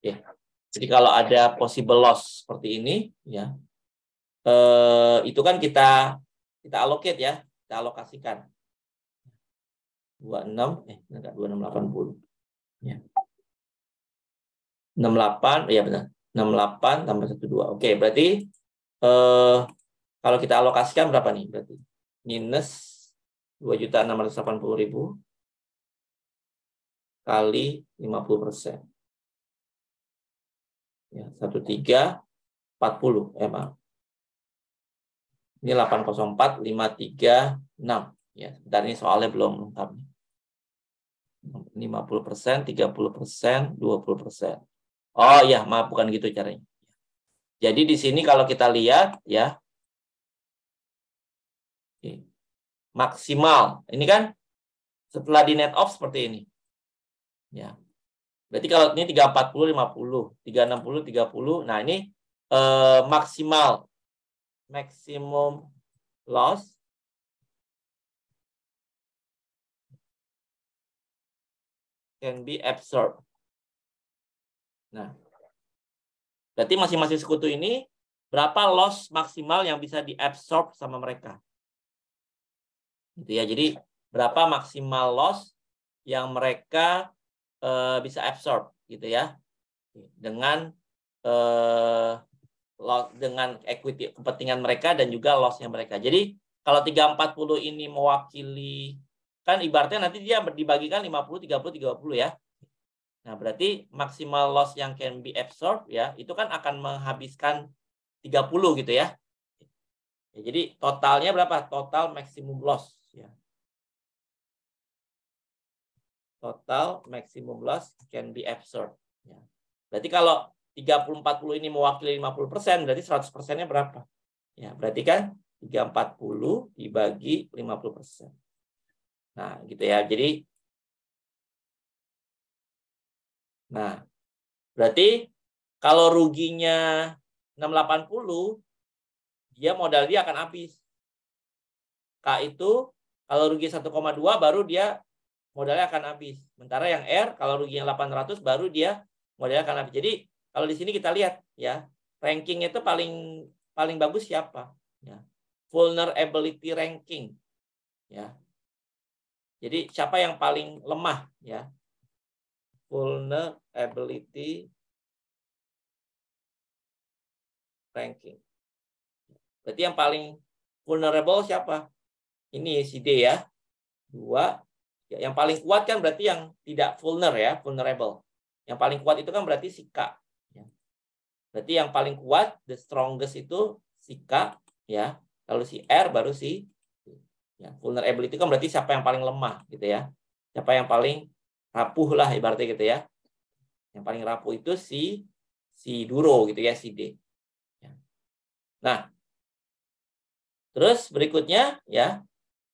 Ya, jadi kalau ada possible loss seperti ini, ya eh, itu kan kita kita allocate ya, kita alokasikan. 26 eh enggak 2680. Ya. 68, ya benar. 68 tambah 12. Oke, berarti eh kalau kita alokasikan berapa nih berarti? Minus 2.680.000 kali 50 persen ya, 1340 ya maaf. Ini 804536 ya. Sebentar ini soalnya belum lengkap. 50 persen, 30 persen, 20 persen. Oh ya, maaf bukan gitu caranya. Jadi di sini kalau kita lihat ya, maksimal. Ini kan setelah di net off seperti ini. Ya. Berarti kalau ini 340, 50, 360, 30. Nah, ini eh, maksimal maximum loss can be absorbed. Nah, berarti masing-masing sekutu ini berapa loss maksimal yang bisa diabsorb sama mereka? Gitu ya. Jadi berapa maksimal loss yang mereka uh, bisa absorb gitu ya dengan uh, dengan equity kepentingan mereka dan juga lossnya mereka. Jadi kalau 340 ini mewakili kan ibaratnya nanti dia dibagikan 50 30 30 ya. Nah, berarti maksimal loss yang can be absorbed ya, itu kan akan menghabiskan 30 gitu ya. ya. jadi totalnya berapa? Total maksimum loss ya total maximum loss can be absorbed. Ya. Berarti kalau 30-40 ini mewakili 50%, berarti 100 persennya berapa? Ya, berarti kan 340 dibagi 50%. Nah, gitu ya. Jadi Nah, berarti kalau ruginya 680 dia modal dia akan habis. K itu kalau rugi 1,2 baru dia modalnya akan habis. Sementara yang R kalau ruginya 800 baru dia modalnya akan habis. Jadi kalau di sini kita lihat ya, ranking itu paling paling bagus siapa? Ya. Vulnerability ranking. Ya. Jadi siapa yang paling lemah ya? Vulnerability ranking. Berarti yang paling vulnerable siapa? Ini si D ya. 2 Ya, yang paling kuat kan berarti yang tidak vulner ya, vulnerable. Yang paling kuat itu kan berarti sika. Ya. Berarti yang paling kuat, the strongest itu sika, ya. Lalu si R baru si ya. itu kan berarti siapa yang paling lemah gitu ya. Siapa yang paling rapuh lah ibaratnya gitu ya. Yang paling rapuh itu si si duro gitu ya, si D. Ya. Nah, terus berikutnya ya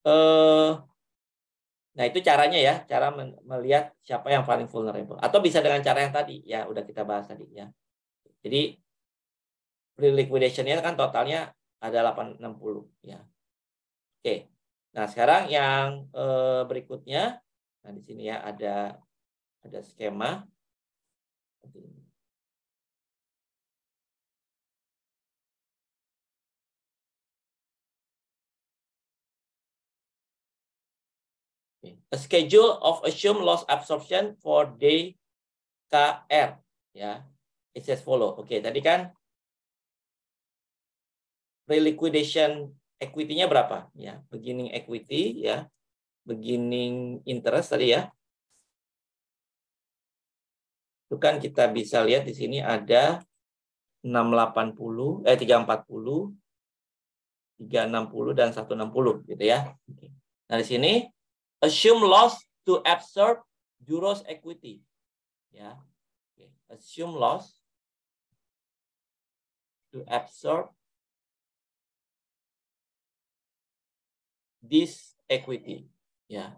eh Nah, itu caranya ya, cara melihat siapa yang paling vulnerable. Atau bisa dengan cara yang tadi, ya udah kita bahas tadi ya. Jadi pre-liquidation-nya kan totalnya ada 860 ya. Oke. Nah, sekarang yang e, berikutnya, nah di sini ya ada ada skema seperti ini. a schedule of assumed loss absorption for day KR, ya it says follow oke okay, tadi kan reliquidation equity-nya berapa ya beginning equity ya beginning interest tadi ya itu kan kita bisa lihat di sini ada 680 eh 340 360 dan 160 gitu ya. Nah, di sini Assume loss to absorb euros equity. Ya. Okay. Assume loss to absorb this equity. Ya.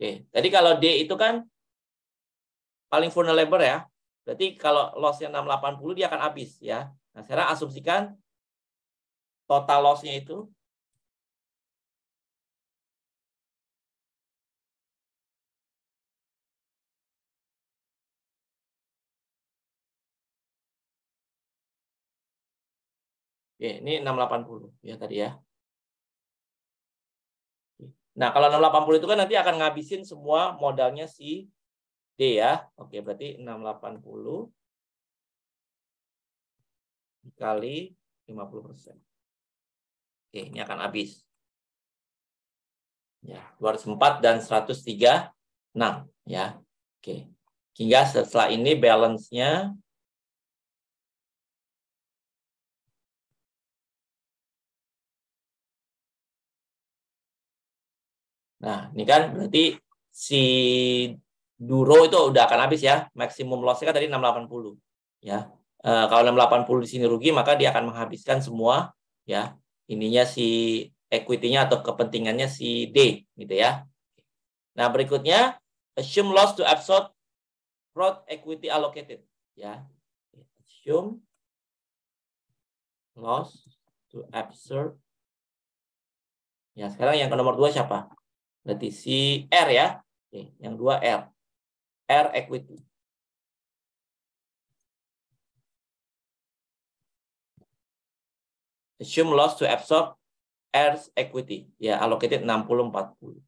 Oke, tadi kalau D itu kan paling vulnerable ya. Berarti kalau loss yang 680 dia akan habis ya. Nah, sekarang asumsikan total lossnya itu Oke, ini 680 ya tadi ya. Nah, kalau 680 itu kan nanti akan ngabisin semua modalnya si D ya. Oke, berarti 680 dikali 50%. Oke, ini akan habis. Ya, 204 dan 136 ya. Oke. Hingga setelah ini balance-nya Nah, ini kan berarti si Duro itu udah akan habis ya. Maksimum loss-nya kan tadi 680. Ya. E, kalau 680 di sini rugi, maka dia akan menghabiskan semua ya ininya si equity-nya atau kepentingannya si D gitu ya. Nah, berikutnya assume loss to absorb broad equity allocated ya. Assume loss to absorb. Ya, sekarang yang ke nomor dua siapa? Berarti si R ya. Oke, yang dua R. R equity. Assume loss to absorb R equity. Ya, allocated 60 40.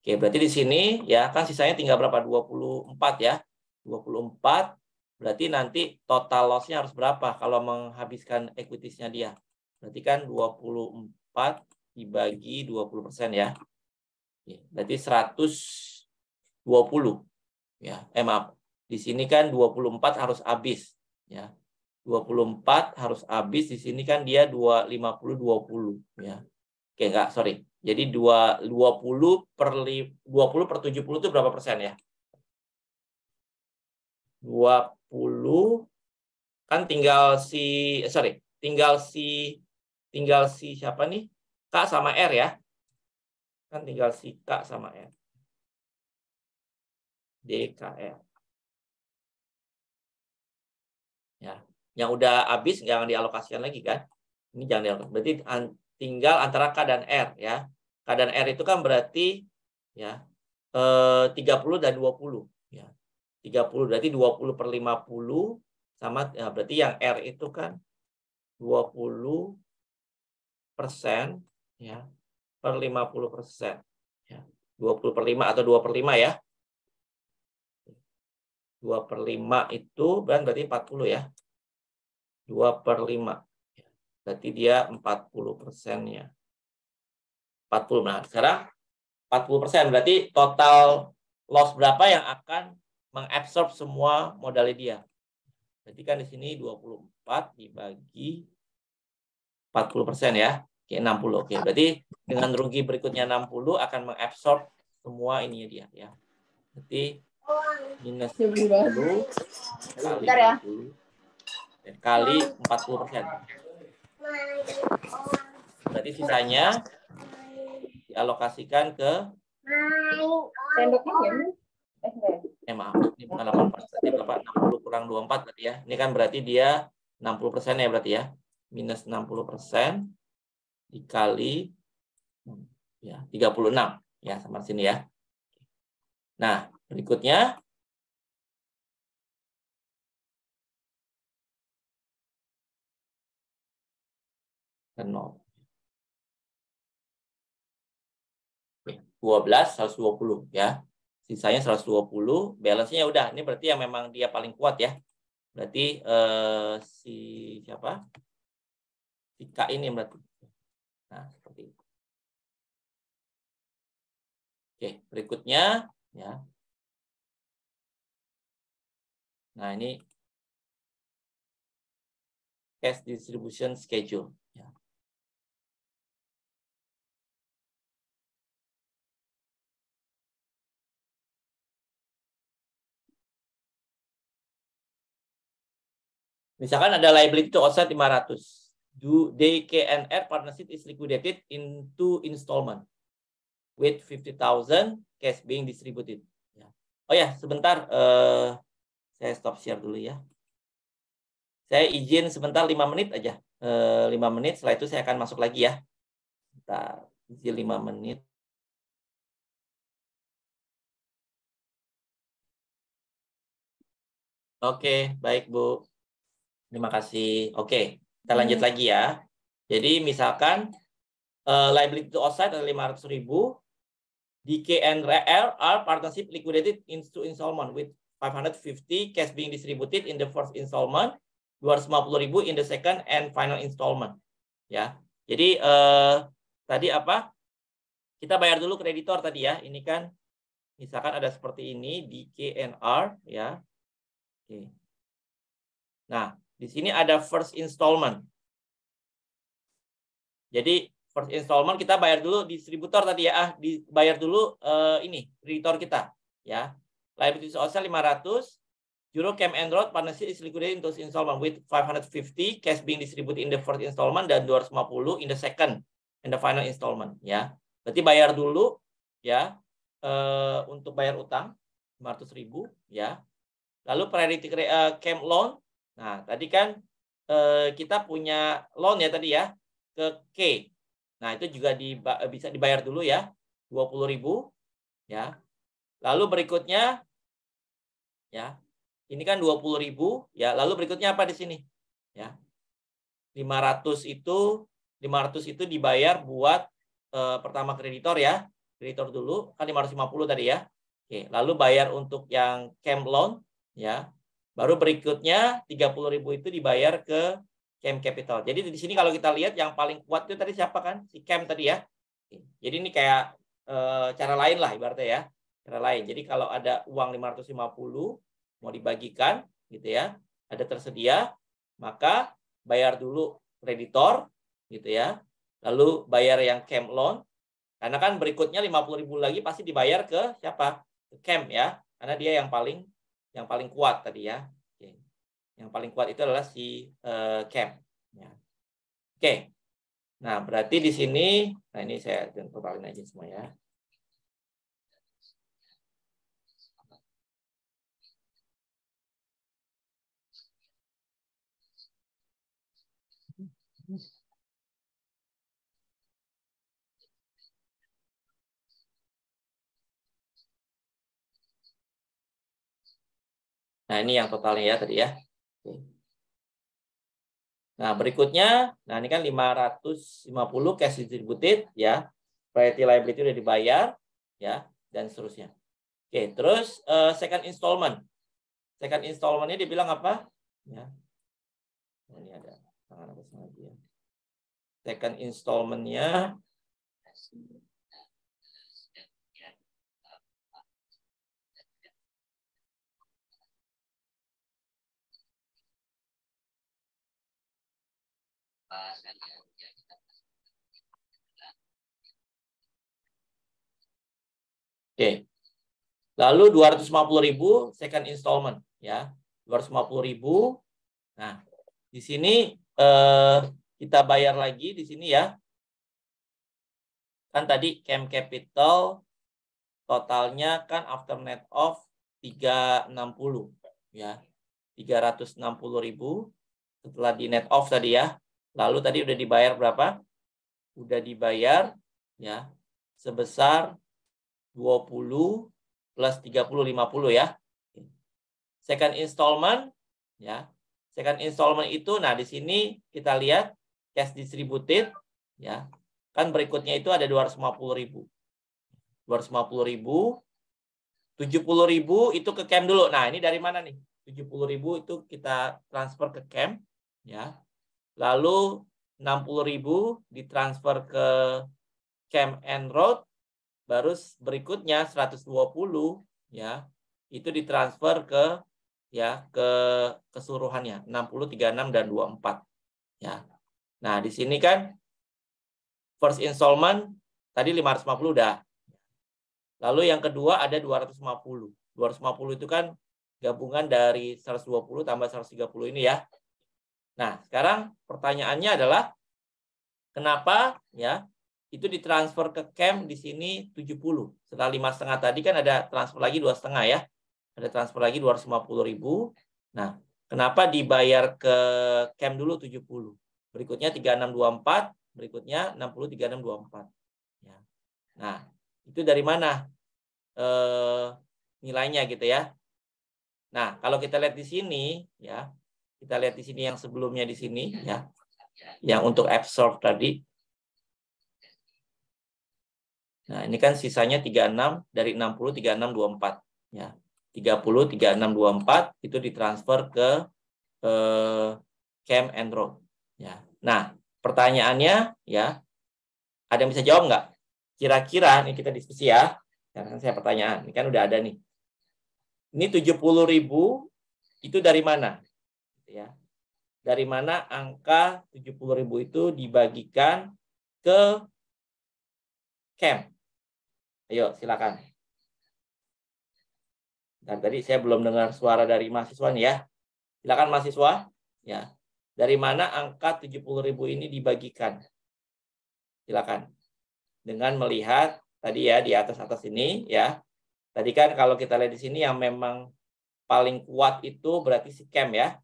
Oke, berarti di sini ya kan sisanya tinggal berapa? 24 ya. 24 berarti nanti total loss-nya harus berapa kalau menghabiskan equities-nya dia? Berarti kan 24 dibagi 20% ya. Ya, Berarti 120. Ya, eh maaf. Di sini kan 24 harus habis, ya. 24 harus habis di sini kan dia 250 20 ya. Oke, enggak, sorry. Jadi 2 20 per 20 per 70 itu berapa persen ya? 20 kan tinggal si eh, sorry, tinggal si tinggal si siapa nih? K sama R ya. Kan tinggal si sama R. DKR. Ya, yang udah habis jangan dialokasikan lagi kan? Ini jangan dialokasikan. Berarti tinggal antara K dan R ya. K dan R itu kan berarti ya eh, 30 dan 20 ya. 30 berarti 20 per 50 sama ya, berarti yang R itu kan 20 persen ya per 50 persen. 20 ya, per 5 atau 2 per 5 ya. 2 per 5 itu berarti 40 ya. 2 per 5. Ya, berarti dia 40 persennya. 40. Nah, sekarang 40 persen. Berarti total loss berapa yang akan mengabsorb semua modalnya dia. Berarti kan di sini 24 dibagi 40 persen ya. Oke, 60. Oke, berarti dengan rugi berikutnya 60 akan mengabsorb semua ini dia ya. Berarti minus 60 ya, kali ya. dan eh, kali 40 persen. Berarti sisanya dialokasikan ke sendoknya eh, ya? eh maaf ini bukan 8 persen berapa 60 kurang 24 berarti ya ini kan berarti dia 60 persen ya berarti ya minus 60 persen dikali ya 36 ya sama sini ya. Nah, berikutnya dan 0. 12 120 ya. Sisanya 120, balance-nya ya udah. Ini berarti yang memang dia paling kuat ya. Berarti eh, si siapa? Si K ini berarti. Nah, seperti itu. Oke, berikutnya ya. Nah, ini cash distribution schedule ya. Misalkan ada liability to offset 500 do DKNR partnership is liquidated in two installment with 50,000 cash being distributed. Ya. Oh ya, sebentar uh, saya stop share dulu ya. Saya izin sebentar 5 menit aja. Uh, eh, 5 menit setelah itu saya akan masuk lagi ya. Bentar, izin 5 menit. Oke, okay, baik Bu. Terima kasih. Oke. Okay. Kita lanjut hmm. lagi ya. Jadi misalkan uh, liability to outside ada 500 ribu, DK and RR er, are partnership liquidated into installment with 550 cash being distributed in the first installment, 250 ribu in the second and final installment. Ya, jadi uh, tadi apa? Kita bayar dulu kreditor tadi ya. Ini kan misalkan ada seperti ini DK and R ya. Oke. Nah, di sini ada first installment. Jadi first installment kita bayar dulu distributor tadi ya, ah, dibayar dulu uh, ini kreditor kita ya. Liability osel 500, Euro cam android Road partnership is liquidated into installment with 550 cash being distributed in the first installment dan 250 in the second and the final installment ya. Berarti bayar dulu ya uh, untuk bayar utang 500.000 ya. Lalu priority uh, cam loan Nah, tadi kan eh, kita punya loan ya tadi ya ke K. Nah, itu juga di, eh, bisa dibayar dulu ya, ribu ya. Lalu berikutnya ya. Ini kan ribu ya. Lalu berikutnya apa di sini? Ya. 500 itu 500 itu dibayar buat e, pertama kreditor ya. Kreditor dulu kan 550 tadi ya. Oke, lalu bayar untuk yang camp loan ya. Baru berikutnya ribu itu dibayar ke Camp Capital. Jadi di sini kalau kita lihat yang paling kuat itu tadi siapa kan? Si Camp tadi ya. Jadi ini kayak e, cara lain lah ibaratnya ya. Cara lain. Jadi kalau ada uang 550 mau dibagikan gitu ya, ada tersedia, maka bayar dulu kreditor gitu ya. Lalu bayar yang camp loan. Karena kan berikutnya 50.000 lagi pasti dibayar ke siapa? Ke camp ya. Karena dia yang paling yang paling kuat tadi ya. Oke. Yang paling kuat itu adalah si uh, eh, camp. Ya. Oke. Nah berarti di sini, nah ini saya totalin aja semua ya. Nah, ini yang totalnya ya tadi ya. Nah, berikutnya, nah ini kan 550 cash distributed ya. Variety liability sudah dibayar ya dan seterusnya. Oke, terus uh, second installment. Second installment ini dibilang apa? Ya. Oh, ini ada tangan aku dia? Second installment-nya Oke. Okay. Oke. Lalu 250.000 second installment ya. 250.000. Nah, di sini eh, kita bayar lagi di sini ya. Kan tadi Cam Capital totalnya kan after net off 360 ya. 360.000 setelah di net off tadi ya. Lalu tadi udah dibayar berapa? Udah dibayar ya sebesar 20 plus 30 50 ya. Second installment ya. Second installment itu nah di sini kita lihat cash distributed ya. Kan berikutnya itu ada 250.000. 250.000 ribu itu ke camp dulu. Nah, ini dari mana nih? 70.000 itu kita transfer ke camp ya. Lalu 60.000 ditransfer ke Camp and Road, baru berikutnya 120 ya, itu ditransfer ke ya ke keseluruhannya 60 36 dan 24 ya. Nah, di sini kan first installment tadi 550 udah. Lalu yang kedua ada 250. 250 itu kan gabungan dari 120 tambah 130 ini ya. Nah, sekarang pertanyaannya adalah kenapa ya itu ditransfer ke camp di sini 70. Setelah lima setengah tadi kan ada transfer lagi dua setengah ya. Ada transfer lagi 250 ribu. Nah, kenapa dibayar ke camp dulu 70? Berikutnya 3624, berikutnya 603624. Ya. Nah, itu dari mana eh, nilainya gitu ya. Nah, kalau kita lihat di sini ya, kita lihat di sini yang sebelumnya di sini ya. Yang untuk absorb tadi. Nah, ini kan sisanya 36 dari 60 36 24 ya. 30 36 24 itu ditransfer ke eh, Camp and Road ya. Nah, pertanyaannya ya ada yang bisa jawab nggak? Kira-kira ini kita diskusi ya. Karena kan saya pertanyaan, ini kan udah ada nih. Ini 70.000 itu dari mana? ya. Dari mana angka 70.000 itu dibagikan ke camp. Ayo, silakan. Dan tadi saya belum dengar suara dari mahasiswa nih ya. Silakan mahasiswa. Ya. Dari mana angka 70.000 ini dibagikan? Silakan. Dengan melihat tadi ya di atas-atas ini ya. Tadi kan kalau kita lihat di sini yang memang paling kuat itu berarti si camp ya.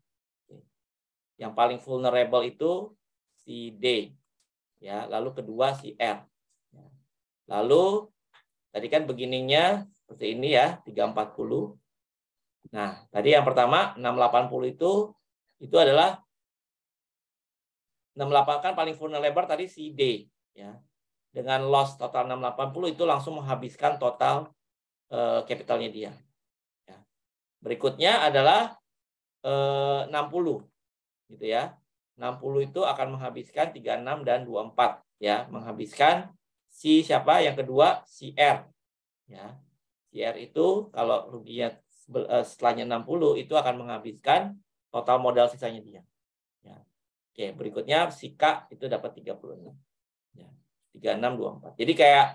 Yang paling vulnerable itu si D. Ya, lalu kedua si R. Ya. Lalu tadi kan beginningnya seperti ini ya, 340. Nah, tadi yang pertama 680 itu itu adalah 68 kan paling vulnerable tadi si D ya. Dengan loss total 680 itu langsung menghabiskan total kapitalnya eh, capitalnya dia. Ya. Berikutnya adalah eh, uh, 60 gitu ya. 60 itu akan menghabiskan 36 dan 24 ya, menghabiskan si siapa yang kedua si R ya. Si R itu kalau ruginya eh, setelahnya 60 itu akan menghabiskan total modal sisanya dia. Ya. Oke, berikutnya si K itu dapat 36. Ya. 36 24. Jadi kayak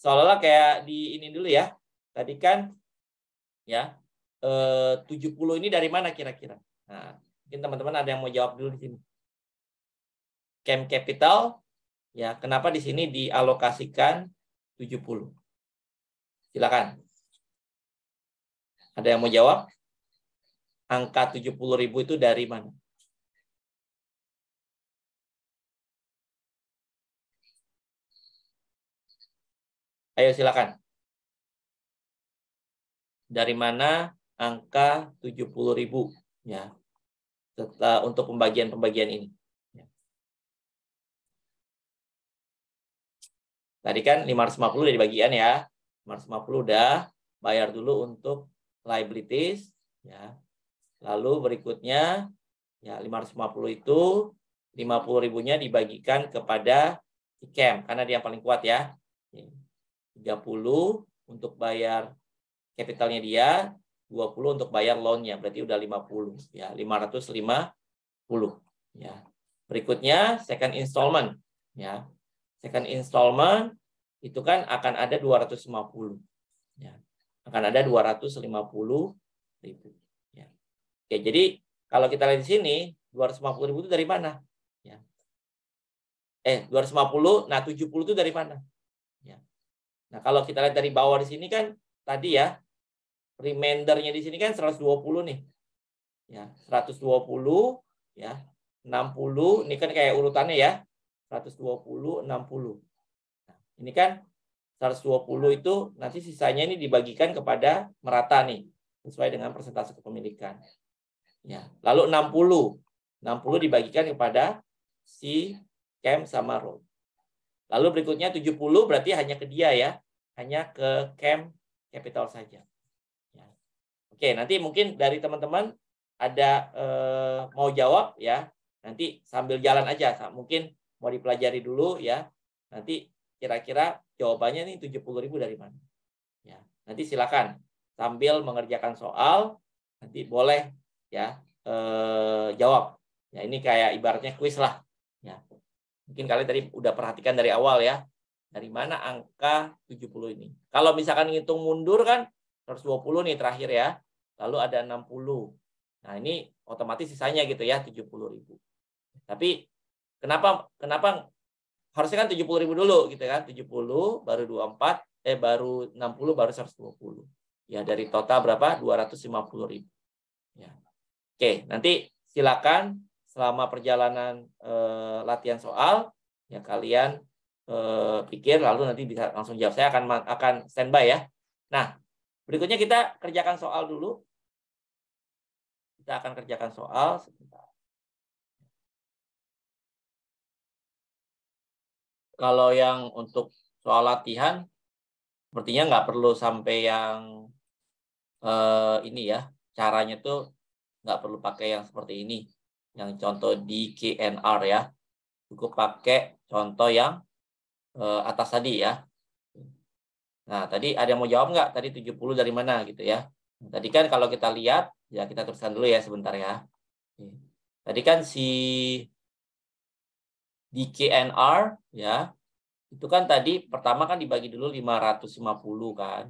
seolah-olah kayak di ini dulu ya. Tadi kan ya eh, 70 ini dari mana kira-kira? Nah, mungkin teman-teman ada yang mau jawab dulu di sini. Camp Capital, ya kenapa di sini dialokasikan 70? Silakan. Ada yang mau jawab? Angka 70 ribu itu dari mana? Ayo silakan. Dari mana angka 70 ribu? Ya, untuk pembagian-pembagian ini. Ya. Tadi kan 550 dari bagian ya. 550 udah bayar dulu untuk liabilities ya. Lalu berikutnya ya 550 itu 50 ribunya dibagikan kepada ICAM karena dia yang paling kuat ya. 30 untuk bayar kapitalnya dia, 20 untuk bayar loan-nya, berarti udah 50 ya, 550 ya. Berikutnya second installment ya. Second installment itu kan akan ada 250 ya. Akan ada 250 ribu ya. Oke, jadi kalau kita lihat di sini 250 ribu itu dari mana? Ya. Eh, 250, nah 70 itu dari mana? Ya. Nah, kalau kita lihat dari bawah di sini kan tadi ya, remandernya di sini kan 120 nih. Ya, 120 ya, 60 ini kan kayak urutannya ya. 120 60. Nah, ini kan 120 itu nanti sisanya ini dibagikan kepada merata nih sesuai dengan persentase kepemilikan. Ya, lalu 60. 60 dibagikan kepada si Cam sama Rob. Lalu berikutnya 70 berarti hanya ke dia ya, hanya ke Cam Capital saja. Oke, nanti mungkin dari teman-teman ada eh, mau jawab ya. Nanti sambil jalan aja, mungkin mau dipelajari dulu ya. Nanti kira-kira jawabannya nih ribu dari mana. Ya, nanti silakan sambil mengerjakan soal nanti boleh ya eh, jawab. Ya ini kayak ibaratnya kuis lah. Ya. Mungkin kalian tadi udah perhatikan dari awal ya. Dari mana angka 70 ini? Kalau misalkan ngitung mundur kan 120 nih terakhir ya. Lalu ada 60. Nah, ini otomatis sisanya gitu ya 70.000. Tapi kenapa kenapa harusnya kan 70.000 dulu gitu kan? 70 baru 24 eh baru 60 baru 120. Ya dari total berapa? 250.000. Ya. Oke, nanti silakan selama perjalanan eh, latihan soal ya kalian eh, pikir lalu nanti bisa langsung jawab. Saya akan akan standby ya. Nah, Berikutnya kita kerjakan soal dulu. Kita akan kerjakan soal sebentar. Kalau yang untuk soal latihan, sepertinya nggak perlu sampai yang eh, ini ya. Caranya tuh nggak perlu pakai yang seperti ini. Yang contoh di KNR ya. Cukup pakai contoh yang eh, atas tadi ya. Nah, tadi ada yang mau jawab nggak? Tadi 70 dari mana gitu ya. Tadi kan kalau kita lihat, ya kita teruskan dulu ya sebentar ya. Tadi kan si DKNR ya, itu kan tadi pertama kan dibagi dulu 550 kan.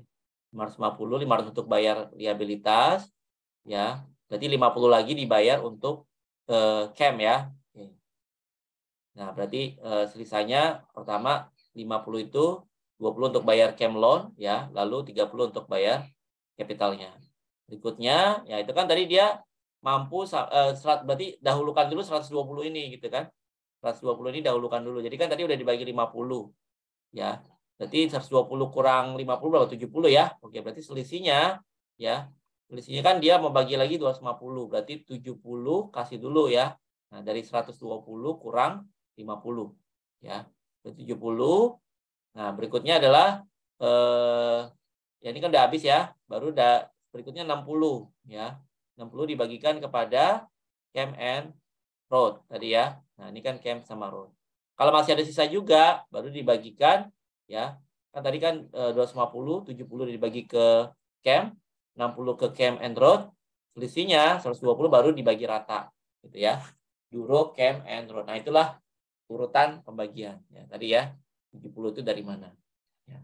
550, 500 untuk bayar liabilitas ya. Berarti 50 lagi dibayar untuk eh, camp ya. Nah, berarti eh, sisanya pertama 50 itu 20 untuk bayar cam loan ya, lalu 30 untuk bayar kapitalnya. Berikutnya, ya itu kan tadi dia mampu eh, serat, berarti dahulukan dulu 120 ini gitu kan. 120 ini dahulukan dulu. Jadi kan tadi udah dibagi 50. Ya. Berarti 120 kurang 50 berapa? 70 ya. Oke, berarti selisihnya ya. Selisihnya kan dia membagi lagi 250. Berarti 70 kasih dulu ya. Nah, dari 120 kurang 50 ya. Berarti 70 Nah, berikutnya adalah eh, ya ini kan udah habis ya, baru udah berikutnya 60 ya. 60 dibagikan kepada camp and road tadi ya. Nah, ini kan camp sama road. Kalau masih ada sisa juga baru dibagikan ya. Kan tadi kan eh, 250, 70 dibagi ke camp, 60 ke camp and road, selisihnya 120 baru dibagi rata gitu ya. Euro, camp and road. Nah, itulah urutan pembagian ya tadi ya. 70 itu dari mana. Ya.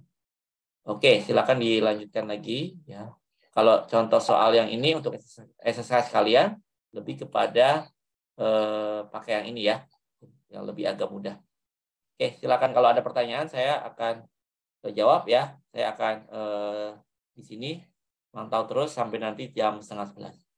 Oke, silakan dilanjutkan lagi. Ya. Kalau contoh soal yang ini untuk SSH kalian lebih kepada eh, pakai yang ini ya, yang lebih agak mudah. Oke, silakan kalau ada pertanyaan saya akan jawab ya. Saya akan eh, di sini mantau terus sampai nanti jam setengah sebelas.